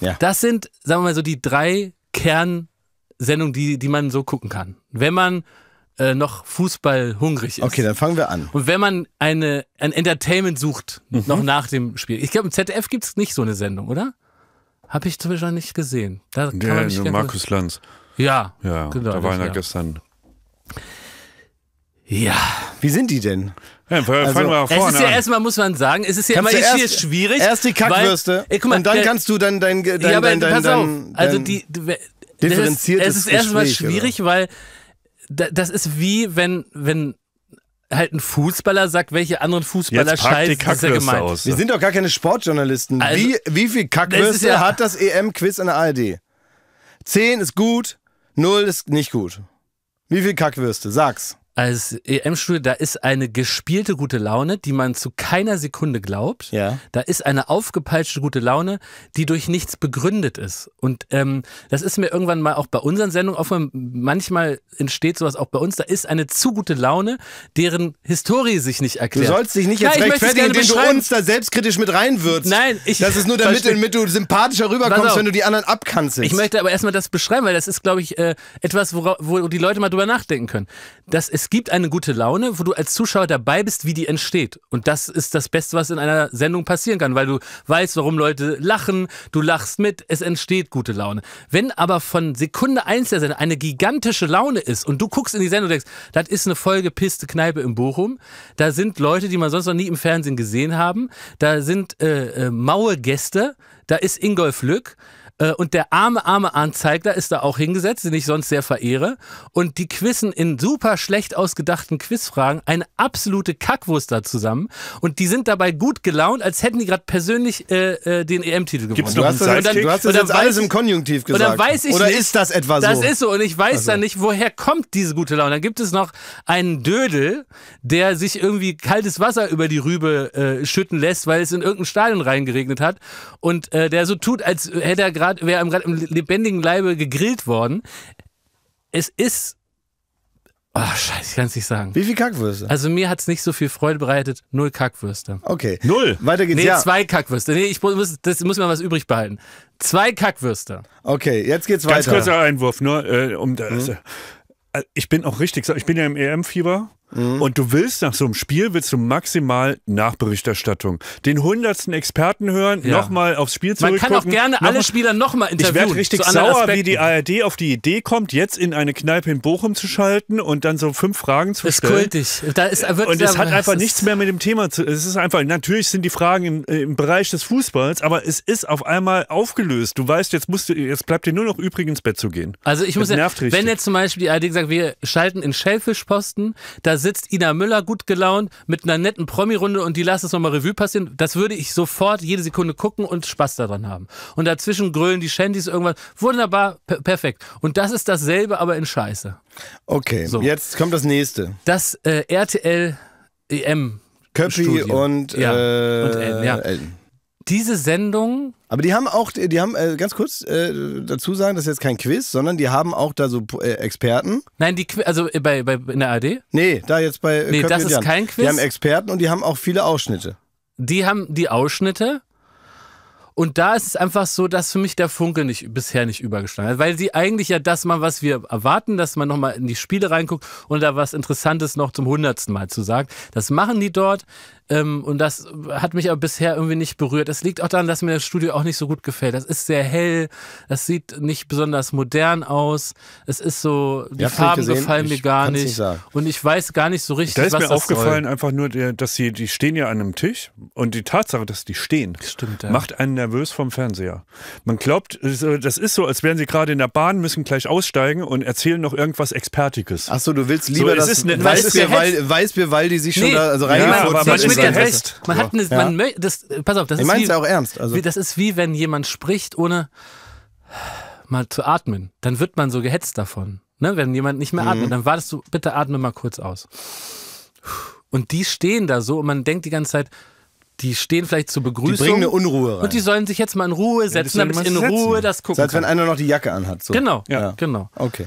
Ja. Das sind, sagen wir mal so, die drei Kernsendungen, die, die man so gucken kann. Wenn man äh, noch Fußball hungrig ist. Okay, dann fangen wir an. Und wenn man eine, ein Entertainment sucht, mhm. noch nach dem Spiel. Ich glaube, im ZDF gibt es nicht so eine Sendung, oder? Habe ich zum Beispiel nicht gesehen. Da kann ja, man nicht Markus Lanz. Ja, ja, genau. Da waren ja gestern. Ja. Wie sind die denn? Ja, fangen also, wir vorne es ist ja an. erstmal muss man sagen, es ist ja kannst immer erst, schwierig. Erst die Kackwürste weil, ey, mal, und dann der, kannst du dann dein, dein, ja, aber dein, dein, pass auf, also dein, also die, differenziertes ist, Es ist erstmal schwierig, oder? weil das ist wie wenn wenn halt ein Fußballer sagt, welche anderen Fußballer scheiße ist er gemeint. Aus. Wir sind doch gar keine Sportjournalisten. Also, wie, wie viel Kackwürste ja hat das EM-Quiz in der ARD? 10 ist gut, 0 ist nicht gut. Wie viel Kackwürste? Sag's als EM-Studio, da ist eine gespielte gute Laune, die man zu keiner Sekunde glaubt. Ja. Da ist eine aufgepeitschte gute Laune, die durch nichts begründet ist. Und ähm, das ist mir irgendwann mal auch bei unseren Sendungen offen. Manchmal entsteht sowas auch bei uns. Da ist eine zu gute Laune, deren Historie sich nicht erklärt. Du sollst dich nicht jetzt Nein, rechtfertigen, indem du uns da selbstkritisch mit reinwürzt. Nein, ich. Das ist nur damit, damit du sympathischer rüberkommst, wenn du die anderen abkanzelst. Ich möchte aber erstmal das beschreiben, weil das ist, glaube ich, äh, etwas, wo, wo die Leute mal drüber nachdenken können. Das ist es gibt eine gute Laune, wo du als Zuschauer dabei bist, wie die entsteht. Und das ist das Beste, was in einer Sendung passieren kann, weil du weißt, warum Leute lachen, du lachst mit, es entsteht gute Laune. Wenn aber von Sekunde eins der Sendung eine gigantische Laune ist und du guckst in die Sendung und denkst, das ist eine vollgepisste Kneipe in Bochum, da sind Leute, die man sonst noch nie im Fernsehen gesehen haben, da sind äh, äh, maue Gäste, da ist Ingolf Lück, äh, und der arme, arme Anzeigler ist da auch hingesetzt, den ich sonst sehr verehre. Und die quissen in super schlecht ausgedachten Quizfragen eine absolute Kackwurst da zusammen. Und die sind dabei gut gelaunt, als hätten die gerade persönlich äh, äh den EM-Titel gewonnen. Gibt's noch einen du hast das alles im Konjunktiv gesagt. Oder nicht, ist das etwa so? Das ist so. Und ich weiß also. dann nicht, woher kommt diese gute Laune. Dann gibt es noch einen Dödel, der sich irgendwie kaltes Wasser über die Rübe äh, schütten lässt, weil es in irgendein Stadion reingeregnet hat. Und äh, der so tut, als hätte er gerade gerade, wir haben im lebendigen Leibe gegrillt worden. Es ist. Oh, scheiße, ich kann es nicht sagen. Wie viel Kackwürste? Also mir hat es nicht so viel Freude bereitet. Null Kackwürste. Okay. Null. Weiter geht's. Nee, ja. zwei Kackwürste. Nee, ich muss, das muss mir was übrig behalten. Zwei Kackwürste. Okay, jetzt geht's weiter. Ganz kurzer Einwurf, nur ne, äh, um das. Mhm. Also, äh, ich bin auch richtig, ich bin ja im EM-Fieber Mhm. Und du willst nach so einem Spiel, willst du maximal Nachberichterstattung. Den hundertsten Experten hören, ja. nochmal aufs Spiel zurückgucken. Man kann auch gerne alle Spieler nochmal interviewen. Ich werde richtig sauer, Aspekten. wie die ARD auf die Idee kommt, jetzt in eine Kneipe in Bochum zu schalten und dann so fünf Fragen zu stellen. Ist kultig. Da ist, wird, und es hat einfach nichts mehr mit dem Thema zu Es ist einfach, natürlich sind die Fragen im, äh, im Bereich des Fußballs, aber es ist auf einmal aufgelöst. Du weißt, jetzt, musst du, jetzt bleibt dir nur noch übrig, ins Bett zu gehen. Also ich das muss ja, wenn jetzt zum Beispiel die ARD sagt, wir schalten in Schellfischposten, da sitzt Ina Müller gut gelaunt mit einer netten Promi-Runde und die lassen es nochmal Revue passieren. Das würde ich sofort jede Sekunde gucken und Spaß daran haben. Und dazwischen grölen die Shandys irgendwas. Wunderbar, per perfekt. Und das ist dasselbe, aber in Scheiße. Okay, so. jetzt kommt das nächste. Das äh, RTL EM. Köppi und, ja, äh, und Elton, ja. Elton. Diese Sendung aber die haben auch, die haben, äh, ganz kurz äh, dazu sagen, das ist jetzt kein Quiz, sondern die haben auch da so äh, Experten. Nein, die Qu also äh, bei, bei in der ARD? Nee, da jetzt bei. Äh, nee, das ist kein Quiz. Die haben Experten und die haben auch viele Ausschnitte. Die haben die Ausschnitte. Und da ist es einfach so, dass für mich der Funke nicht, bisher nicht übergeschlagen hat, weil sie eigentlich ja das mal, was wir erwarten, dass man nochmal in die Spiele reinguckt und da was Interessantes noch zum hundertsten Mal zu sagen. Das machen die dort. Ähm, und das hat mich aber bisher irgendwie nicht berührt. Es liegt auch daran, dass mir das Studio auch nicht so gut gefällt. Das ist sehr hell, das sieht nicht besonders modern aus. Es ist so, die ja, Farben gefallen mir gar nicht. und ich weiß gar nicht so richtig, was da ist mir aufgefallen, soll. einfach nur, dass sie, die stehen ja an einem Tisch und die Tatsache, dass die stehen, Stimmt, ja. macht einen nervös vom Fernseher. Man glaubt, das ist so, als wären sie gerade in der Bahn, müssen gleich aussteigen und erzählen noch irgendwas Expertiges. Achso, du willst lieber, so, dass ist eine, Weißbier, weil, Weißbier, weil die sich schon nee, da also reingefurzt ja, die Adresse. Man hat eine, man, das, pass auf, das ich ist wie, auch ernst. Also. Wie, das ist wie wenn jemand spricht, ohne mal zu atmen. Dann wird man so gehetzt davon. Ne? Wenn jemand nicht mehr mhm. atmet, dann wartest du, bitte atme mal kurz aus. Und die stehen da so und man denkt die ganze Zeit, die stehen vielleicht zur Begrüßung. Die bringen eine Unruhe rein. Und die sollen sich jetzt mal in Ruhe setzen, ja, damit ich in setzen. Ruhe das gucken so, als wenn einer noch die Jacke anhat. So. Genau, ja. genau. Okay.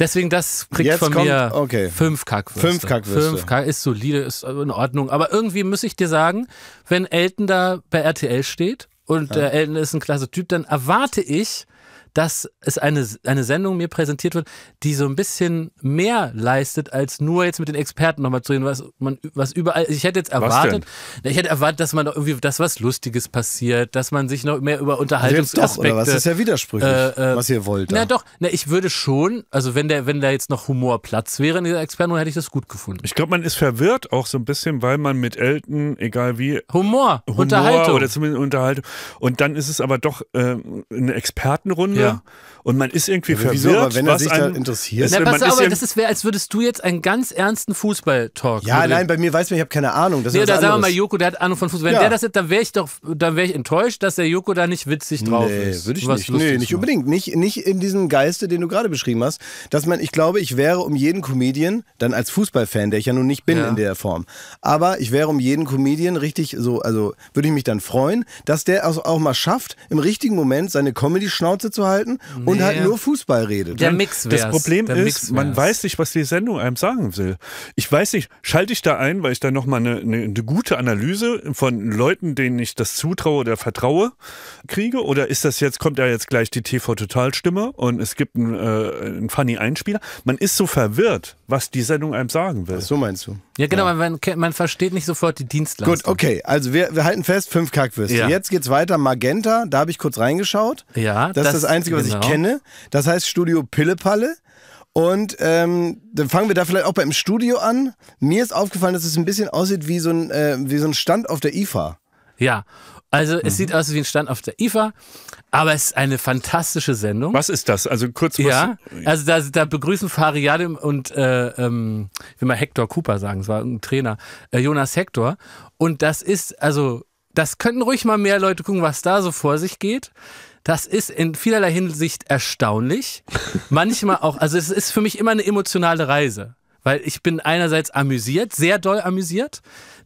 Deswegen, das kriegt Jetzt von kommt, mir okay. fünf Kackwürste. Fünf Kackwürste. Fünf Kack ist solide, ist in Ordnung. Aber irgendwie muss ich dir sagen, wenn Elton da bei RTL steht und ja. äh, Elton ist ein klasse Typ, dann erwarte ich, dass es eine, eine Sendung mir präsentiert wird, die so ein bisschen mehr leistet, als nur jetzt mit den Experten nochmal zu reden, was, man, was überall, ich hätte jetzt erwartet, ich hätte erwartet, dass man da irgendwie, dass was Lustiges passiert, dass man sich noch mehr über Unterhaltungsaspekte... Also doch, oder was ist ja widersprüchlich, äh, äh, was ihr wollt. Da. Na doch, na, ich würde schon, also wenn, der, wenn da jetzt noch Humor Platz wäre in dieser Expertenrunde, hätte ich das gut gefunden. Ich glaube, man ist verwirrt auch so ein bisschen, weil man mit Elton, egal wie... Humor, Humor Unterhaltung. Oder zumindest Unterhaltung. Und dann ist es aber doch äh, eine Expertenrunde. Ja Ja. und man ist irgendwie ja, verwirrt. Wieso, aber wenn er sich da interessiert. Na, pass auf, das wäre, als würdest du jetzt einen ganz ernsten Fußball-Talk. Ja, nein, bei mir weiß man, ich habe keine Ahnung. Das nee, da sagen wir mal, Joko, der hat Ahnung von Fußball. Wenn ja. der das jetzt, dann wäre ich doch, dann wäre ich enttäuscht, dass der Joko da nicht witzig drauf nee, ist. Würde ich nicht. Nee, nicht unbedingt. Nicht, nicht in diesem Geiste, den du gerade beschrieben hast. Dass man, ich glaube, ich wäre um jeden Comedian, dann als Fußballfan, der ich ja nun nicht bin ja. in der Form. Aber ich wäre um jeden Comedian richtig so, also würde ich mich dann freuen, dass der auch, auch mal schafft, im richtigen Moment seine Comedy-Schnauze zu halten mhm und halt nur Fußball redet. Der Mix wär's. Das Problem Der ist, man weiß nicht, was die Sendung einem sagen will. Ich weiß nicht, schalte ich da ein, weil ich da nochmal eine, eine, eine gute Analyse von Leuten, denen ich das zutraue oder vertraue, kriege? Oder ist das jetzt, kommt da jetzt gleich die TV-Total-Stimme und es gibt einen, äh, einen funny Einspieler? Man ist so verwirrt, was die Sendung einem sagen will. Ach, so meinst du? Ja, genau, ja. Man, man, versteht nicht sofort die Dienstleistung. Gut, okay, also wir, wir halten fest, fünf Kackwürste. Ja. Jetzt geht's weiter, Magenta, da habe ich kurz reingeschaut. Ja. Das, das ist das Einzige, genau. was ich genau. kenne. Das heißt Studio Pillepalle. Und ähm, dann fangen wir da vielleicht auch beim Studio an. Mir ist aufgefallen, dass es ein bisschen aussieht wie so ein, äh, wie so ein Stand auf der IFA. Ja, also es mhm. sieht aus wie ein Stand auf der IFA. Aber es ist eine fantastische Sendung. Was ist das? Also kurz was Ja, also da, da begrüßen Fariadim und, äh, ähm, wie will mal Hector Cooper sagen, es war ein Trainer, äh, Jonas Hector. Und das ist, also, das könnten ruhig mal mehr Leute gucken, was da so vor sich geht. Das ist in vielerlei Hinsicht erstaunlich. Manchmal auch, also es ist für mich immer eine emotionale Reise. Weil ich bin einerseits amüsiert, sehr doll amüsiert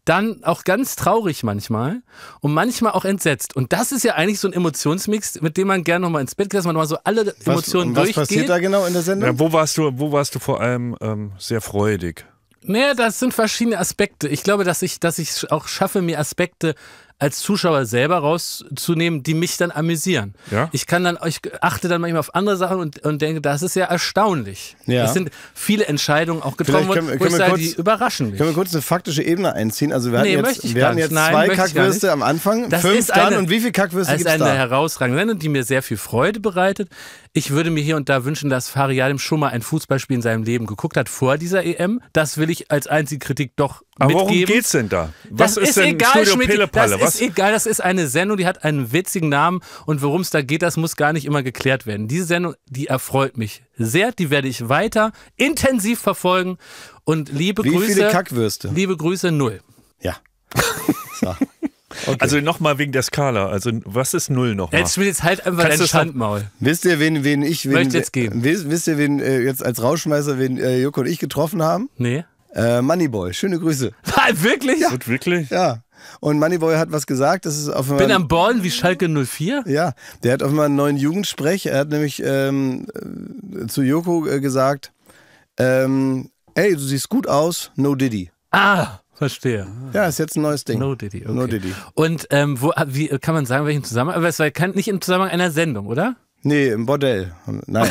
dann auch ganz traurig manchmal und manchmal auch entsetzt. Und das ist ja eigentlich so ein Emotionsmix, mit dem man gerne nochmal ins Bett geht, dass man nochmal so alle Emotionen was durchgeht. Was passiert da genau in der Sendung? Ja, wo, warst du, wo warst du vor allem ähm, sehr freudig? Naja, das sind verschiedene Aspekte. Ich glaube, dass ich, dass ich auch schaffe, mir Aspekte als Zuschauer selber rauszunehmen, die mich dann amüsieren. Ja? Ich kann dann, ich achte dann manchmal auf andere Sachen und, und denke, das ist ja erstaunlich. Ja. Es sind viele Entscheidungen auch getroffen worden, wo ich sage, kurz, die überraschen mich. Können wir kurz eine faktische Ebene einziehen? Also wir hatten nee, jetzt, wir hatten jetzt Nein, zwei Kackwürste am Anfang, das fünf dann eine, und wie viele Kackwürste gibt es da? Das ist eine herausragende Sendung, die mir sehr viel Freude bereitet. Ich würde mir hier und da wünschen, dass Fariadim schon mal ein Fußballspiel in seinem Leben geguckt hat vor dieser EM. Das will ich als einzige Kritik doch aber mitgeben. worum geht's denn da? Was das ist, denn egal, Studio Das Was? ist egal, das ist eine Sendung, die hat einen witzigen Namen und worum es da geht, das muss gar nicht immer geklärt werden. Diese Sendung, die erfreut mich sehr, die werde ich weiter intensiv verfolgen und liebe Wie Grüße. Wie viele Kackwürste? Liebe Grüße, null. Ja. so. Okay. Also nochmal wegen der Skala. Also was ist null nochmal? Jetzt will jetzt halt einfach Kannst dein halt Schandmaul. Wisst ihr, wen, wen ich... Wen, Möchte jetzt gehen. Wisst, wisst ihr, wen äh, jetzt als Rauschmeißer, wen äh, Joko und ich getroffen haben? Nee. Äh, Moneyboy, schöne Grüße. Ah, wirklich? Ja. Und wirklich? Ja. Und Moneyboy hat was gesagt. Das ist offenbar, Bin am Ballen wie Schalke 04? Ja, der hat auf einmal einen neuen Jugendsprech. Er hat nämlich ähm, äh, zu Joko äh, gesagt, ähm, ey, du siehst gut aus, no diddy. Ah! Verstehe. Ja, ist jetzt ein neues Ding. No Diddy. Okay. No Diddy. Und ähm, wo, ah, wie kann man sagen, welchen Zusammenhang? Aber es war nicht im Zusammenhang einer Sendung, oder? Nee, im Bordell. Nein,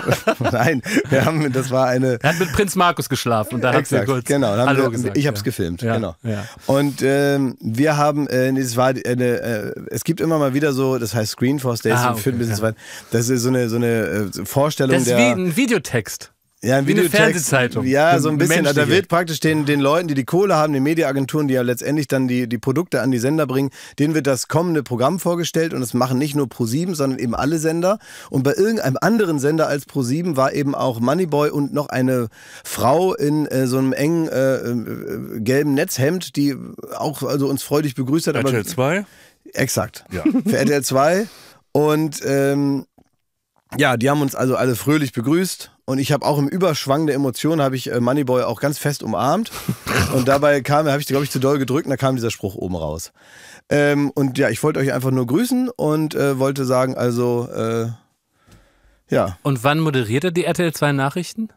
nein, wir haben, das war eine. Er hat mit Prinz Markus geschlafen und da hat er kurz. Genau, Hallo wir, gesagt, ich habe es ja. gefilmt. Ja, genau. Ja. Und ähm, wir haben, äh, es war eine, äh, es gibt immer mal wieder so, das heißt Screen for Stacy, ah, okay, Film Business. Das ist so eine, so eine äh, Vorstellung das ist der. Wie ein Videotext. Ja, ein Wie eine Fernsehzeitung. Ja, so ein bisschen. Menschliche. Da wird praktisch den, den Leuten, die die Kohle haben, den Mediaagenturen, die ja letztendlich dann die, die Produkte an die Sender bringen, denen wird das kommende Programm vorgestellt und das machen nicht nur Pro7, sondern eben alle Sender. Und bei irgendeinem anderen Sender als Pro7 war eben auch Moneyboy und noch eine Frau in äh, so einem engen äh, äh gelben Netzhemd, die auch also uns freudig begrüßt hat. RTL 2? Exakt. Ja. Für RTL 2. Und ähm, ja, die haben uns also alle fröhlich begrüßt und ich habe auch im Überschwang der Emotionen habe ich äh, Moneyboy auch ganz fest umarmt. und dabei kam, habe ich glaube ich zu doll gedrückt und da kam dieser Spruch oben raus. Ähm, und ja, ich wollte euch einfach nur grüßen und äh, wollte sagen, also äh, ja. Und wann moderiert er die RTL 2 Nachrichten?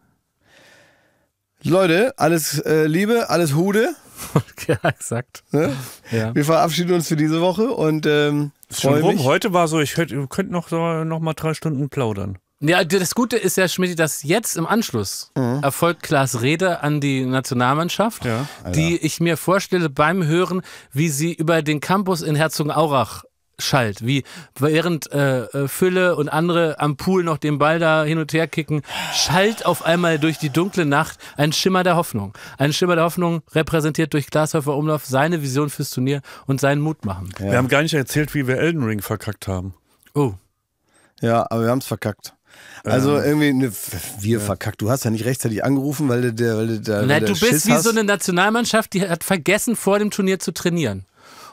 Leute, alles äh, Liebe, alles Hude. ja, exakt. Ne? Ja. Wir verabschieden uns für diese Woche und ähm, schon rum. Mich. Heute war so, ich könnte noch, noch mal drei Stunden plaudern. Ja, das Gute ist ja, Schmidt, dass jetzt im Anschluss mhm. erfolgt Klaas Rede an die Nationalmannschaft, ja, die ich mir vorstelle beim Hören, wie sie über den Campus in Herzogenaurach schallt, wie während äh, äh, Fülle und andere am Pool noch den Ball da hin und her kicken, schallt auf einmal durch die dunkle Nacht ein Schimmer der Hoffnung. Ein Schimmer der Hoffnung, repräsentiert durch Glashäufer Umlauf, seine Vision fürs Turnier und seinen Mut machen. Ja. Wir haben gar nicht erzählt, wie wir Elden Ring verkackt haben. Oh. Ja, aber wir haben es verkackt. Also ähm, irgendwie eine wir verkackt. Du hast ja nicht rechtzeitig angerufen, weil du da. weil du da. du Schiss bist wie hast. so eine Nationalmannschaft, die hat vergessen, vor dem Turnier zu trainieren.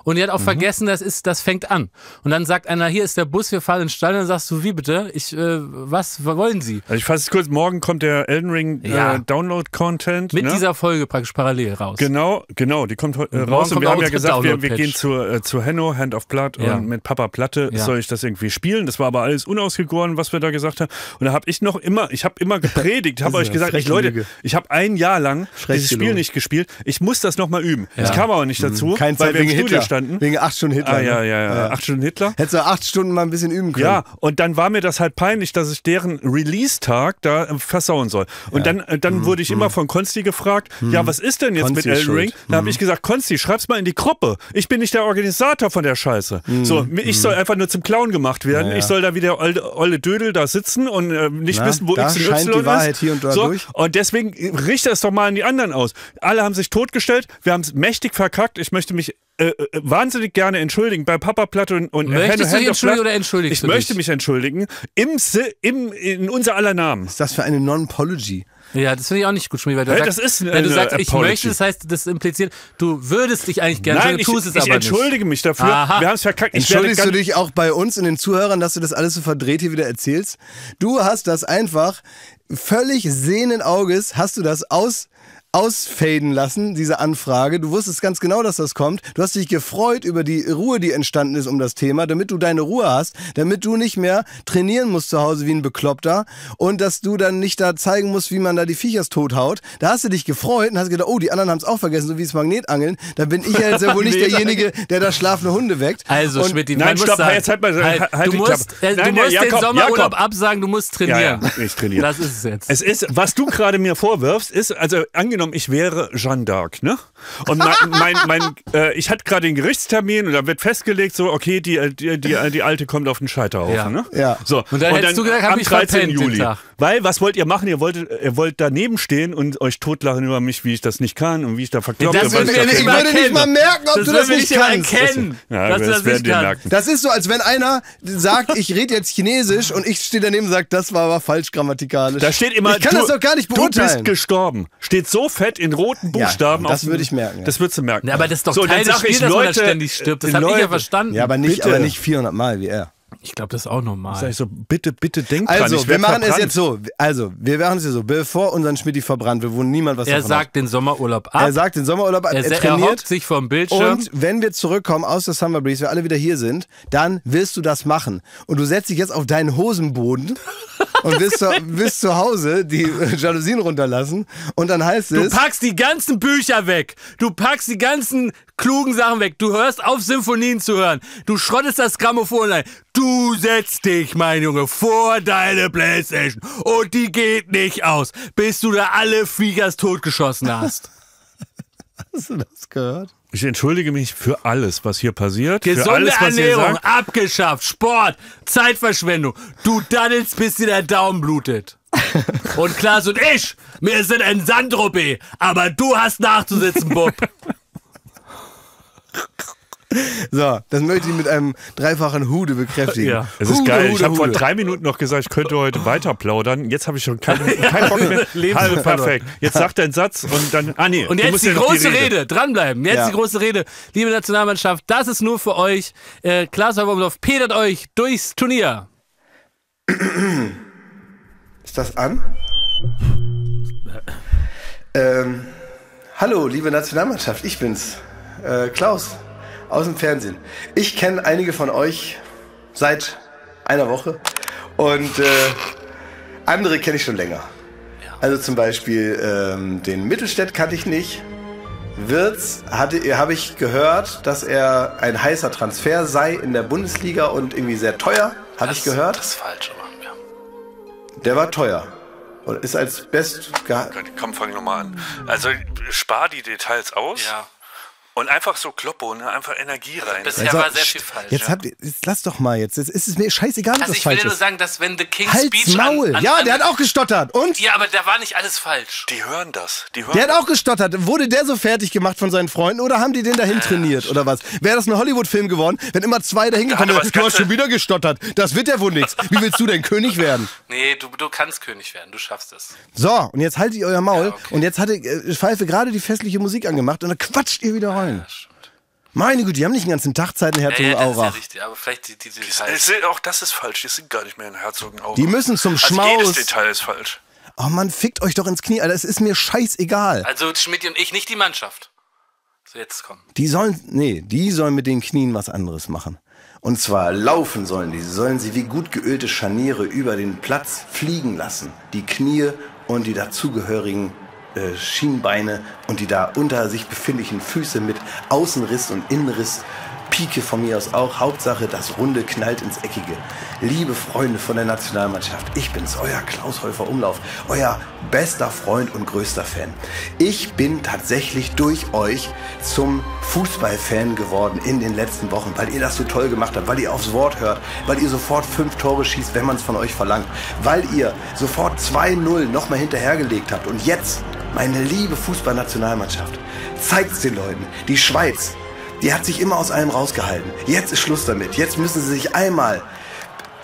Und die hat auch mhm. vergessen, das ist, das fängt an. Und dann sagt einer, hier ist der Bus, wir fahren in den Stall. Und dann sagst du, wie bitte? Ich, äh, was wollen Sie? Also ich fasse es kurz, morgen kommt der Elden Ring äh, ja. Download-Content. Mit ne? dieser Folge praktisch parallel raus. Genau, genau, die kommt äh, raus. Und, und wir haben ja gesagt, wir, wir, gehen zu, äh, zu Hanno, Hand of Blood ja. und mit Papa Platte ja. soll ich das irgendwie spielen. Das war aber alles unausgegoren, was wir da gesagt haben. Und da habe ich noch immer, ich habe immer gepredigt, habe euch gesagt, ich, Leute, ich habe ein Jahr lang dieses Spiel nicht gespielt. Ich muss das nochmal üben. Ich kam aber nicht mhm. dazu, Kein weil Zeit wir im Studio standen aufgestanden. Wegen acht Stunden Hitler. Ah, ja, ne? ja, ja, ja. Acht Stunden Hitler. Hättest du acht Stunden mal ein bisschen üben können. Ja, und dann war mir das halt peinlich, dass ich deren Release-Tag da äh, versauen soll. Und ja. dann, äh, dann mhm. wurde ich mhm. immer von Konsti gefragt, mhm. ja, was ist denn jetzt Konsti mit Elden Ring? Da habe ich mhm. gesagt, Konsti, schreib's mal in die Gruppe. Ich bin nicht der Organisator von der Scheiße. Mhm. So, ich soll einfach nur zum Clown gemacht werden. Ich soll da wie der olle Dödel da sitzen und äh, nicht Na, wissen, wo X und Y ist. die Wahrheit hier und da so, durch. Und deswegen richte es doch mal an die anderen aus. Alle haben sich totgestellt, wir haben es mächtig verkackt. Ich möchte mich äh, äh, wahnsinnig gerne entschuldigen bei Papa Platte und, und Möchtest Hände, du dich entschuldigen oder entschuldigst Ich möchte mich entschuldigen im, im, in unser aller Namen. Was ist das für eine Non-Pology? Ja, das finde ich auch nicht gut, Schmied, weil du hey, sagst, das ist wenn du sagst, ich Apology. möchte, das heißt, das impliziert, du würdest dich eigentlich gerne, Nein, ich, tust es ich aber nicht. Ich entschuldige mich dafür. Aha. Wir haben es verkackt. Ich Entschuldigst du dich auch bei uns und den Zuhörern, dass du das alles so verdreht hier wieder erzählst? Du hast das einfach völlig sehenden Auges, hast du das aus ausfaden lassen, diese Anfrage. Du wusstest ganz genau, dass das kommt. Du hast dich gefreut über die Ruhe, die entstanden ist um das Thema, damit du deine Ruhe hast, damit du nicht mehr trainieren musst zu Hause wie ein Bekloppter und dass du dann nicht da zeigen musst, wie man da die Viechers tothaut. Da hast du dich gefreut und hast gedacht, oh, die anderen haben es auch vergessen, so wie es Magnetangeln. Da bin ich ja jetzt ja wohl nicht derjenige, der da schlafende Hunde weckt. Also, Schmidt, die nein, stopp, sagen, jetzt halt mal, halt, halt, halt du musst, äh, nein, du musst ja, Jakob, den Sommerurlaub absagen, du musst trainieren. Ja, ja, ich trainiere. Das ist es jetzt. Es ist, was du gerade mir vorwirfst, ist also angenommen, angenommen, ich wäre Jeanne d'Arc, ne? Und mein, mein, mein äh, ich hatte gerade den Gerichtstermin und da wird festgelegt, so, okay, die, äh, die, die, die Alte kommt auf den Scheiterhaufen, ja. ne? Ja. So, und dann, und dann, dann gesagt, am 13. Juli. Weil, was wollt ihr machen? Ihr wollt, ihr wollt daneben stehen und euch totlachen über mich, wie ich das nicht kann und wie ich da verkloppt bin. Ich, ich, ich würde nicht mal merken, ob das du das nicht kannst. Erkennen, ja, dass das, das nicht kann. Das ist so, als wenn einer sagt, ich rede jetzt Chinesisch und ich stehe daneben und sage, das war aber falsch grammatikalisch. Da steht immer, ich kann du, das doch gar nicht beurteilen. Du bist gestorben. Steht so fett in roten Buchstaben. Ja, das würde ich merken. Ja. Das würdest du merken. Ja, aber das ist doch so, Teil des Spiels, dass man ständig stirbt. Das habe ich ja verstanden. Ja, aber nicht, aber nicht 400 Mal wie er. Ich glaube, das ist auch normal. Sag ich so, bitte, bitte denkt also, dran. Also, wir machen verbrannt. es jetzt so. Also, wir machen es jetzt so. Bevor unseren Schmidt verbrannt wird, wo niemand was er davon Er sagt hat. den Sommerurlaub ab. Er sagt den Sommerurlaub ab. Er, er trainiert. Er sich vom Bildschirm. Und wenn wir zurückkommen aus der Summer Breeze, wir alle wieder hier sind, dann wirst du das machen. Und du setzt dich jetzt auf deinen Hosenboden und wirst zu, wirst zu Hause die Jalousien runterlassen. Und dann heißt es... Du packst die ganzen Bücher weg. Du packst die ganzen klugen Sachen weg. Du hörst auf, Symphonien zu hören. Du schrottest das Grammophon ein. Du Du setzt dich, mein Junge, vor deine Playstation und die geht nicht aus, bis du da alle Fliegers totgeschossen hast. hast du das gehört? Ich entschuldige mich für alles, was hier passiert. Gesunde alles, Ernährung, abgeschafft, Sport, Zeitverschwendung. Du daddelst, bis dir der Daumen blutet. und Klaas und ich, wir sind ein Sandropé, aber du hast nachzusitzen, Bob. So, das möchte ich mit einem dreifachen Hude bekräftigen. Ja, es ist Hude, geil. Hude, ich habe vor drei Minuten noch gesagt, ich könnte heute weiter plaudern. Jetzt habe ich schon keinen kein Bock mehr. Halbe perfekt. Jetzt sagt dein Satz und dann. Ah, nee. Und jetzt die große die Rede. Rede. Dranbleiben. Jetzt ja. die große Rede. Liebe Nationalmannschaft, das ist nur für euch. Äh, Klaas Wolfsdorf pedert euch durchs Turnier. Ist das an? ähm, hallo, liebe Nationalmannschaft, ich bin's. Äh, Klaus aus dem Fernsehen. Ich kenne einige von euch seit einer Woche und äh, andere kenne ich schon länger. Also zum Beispiel ähm, den Mittelstädt kannte ich nicht. Wirz hatte, habe ich gehört, dass er ein heißer Transfer sei in der Bundesliga und irgendwie sehr teuer, habe ich gehört. Das ist falsch, aber ja. Der war teuer. Und ist als best Komm, fang nochmal an. Also spar die Details aus. Ja. Und einfach so Kloppo, ne? einfach Energie also rein. Also bisher also, war sehr viel falsch. Jetzt, habt, jetzt lass doch mal jetzt. Es ist mir scheißegal, was also das falsch ist. Also ich will nur sagen, dass wenn The King's Halt's Speech Maul. An, an, ja, der an, hat auch gestottert. Und? Ja, aber da war nicht alles falsch. Die hören das. Die hören der hat auch gestottert. Wurde der so fertig gemacht von seinen Freunden oder haben die den dahin ja, äh. trainiert oder was? Wäre das ein Hollywood-Film geworden, wenn immer zwei dahin gekommen wären? Du hast schon wieder gestottert. Das wird ja wohl nichts. Wie willst du denn König werden? Nee, du, du kannst König werden. Du schaffst es. So, und jetzt haltet ihr euer Maul. Ja, okay. Und jetzt hatte äh, Pfeife gerade die festliche Musik angemacht und dann quatscht ihr wieder rein. Zahlen. Meine Güte, die haben nicht den ganzen Tag Zeit in Herzogenaurach. Ja, ja, richtig, aber die, die, die Details. Auch das ist falsch, die sind gar nicht mehr in Herzogenaurach. Die müssen zum also Schmaus. jedes Detail ist falsch. Oh man, fickt euch doch ins Knie, Alter, es ist mir scheißegal. Also Schmidt und ich, nicht die Mannschaft. So, jetzt kommen. Die sollen, nee, die sollen mit den Knien was anderes machen. Und zwar laufen sollen die, sollen sie wie gut geölte Scharniere über den Platz fliegen lassen. Die Knie und die dazugehörigen äh, Schienbeine und die da unter sich befindlichen Füße mit Außenriss und Innenriss Pike von mir aus auch. Hauptsache, das Runde knallt ins Eckige. Liebe Freunde von der Nationalmannschaft, ich bin's, euer Klaus Häufer Umlauf, euer bester Freund und größter Fan. Ich bin tatsächlich durch euch zum Fußballfan geworden in den letzten Wochen, weil ihr das so toll gemacht habt, weil ihr aufs Wort hört, weil ihr sofort fünf Tore schießt, wenn man es von euch verlangt, weil ihr sofort 2-0 nochmal hinterhergelegt habt und jetzt, meine liebe Fußballnationalmannschaft, zeigt's den Leuten, die Schweiz die hat sich immer aus allem rausgehalten. Jetzt ist Schluss damit. Jetzt müssen sie sich einmal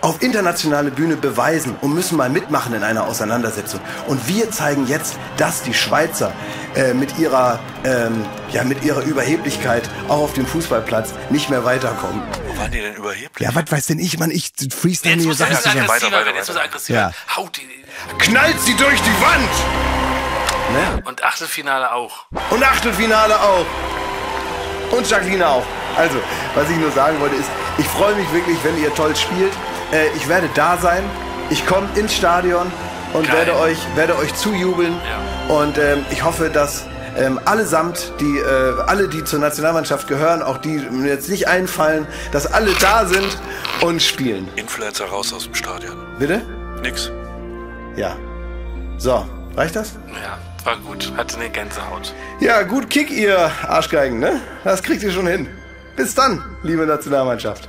auf internationale Bühne beweisen und müssen mal mitmachen in einer Auseinandersetzung. Und wir zeigen jetzt, dass die Schweizer äh, mit, ihrer, ähm, ja, mit ihrer Überheblichkeit auch auf dem Fußballplatz nicht mehr weiterkommen. Wo waren die denn überheblich? Ja, was weiß denn ich? Man, ich freestyle nee, Sachen zu sagen. Weiter, weiter, jetzt muss er aggressiver. Ja. Haut die. Knallt sie durch die Wand! Ja. Und Achtelfinale auch. Und Achtelfinale auch. Und Jacqueline auch. Also, was ich nur sagen wollte ist, ich freue mich wirklich, wenn ihr toll spielt. Äh, ich werde da sein. Ich komme ins Stadion und werde euch, werde euch zujubeln. Ja. Und ähm, ich hoffe, dass ähm, allesamt, die, äh, alle, die zur Nationalmannschaft gehören, auch die mir jetzt nicht einfallen, dass alle da sind und spielen. Influencer raus aus dem Stadion. Bitte? Nix. Ja. So, reicht das? Ja. War gut, hatte eine Gänsehaut. Ja, gut Kick, ihr Arschgeigen, ne? Das kriegt ihr schon hin. Bis dann, liebe Nationalmannschaft.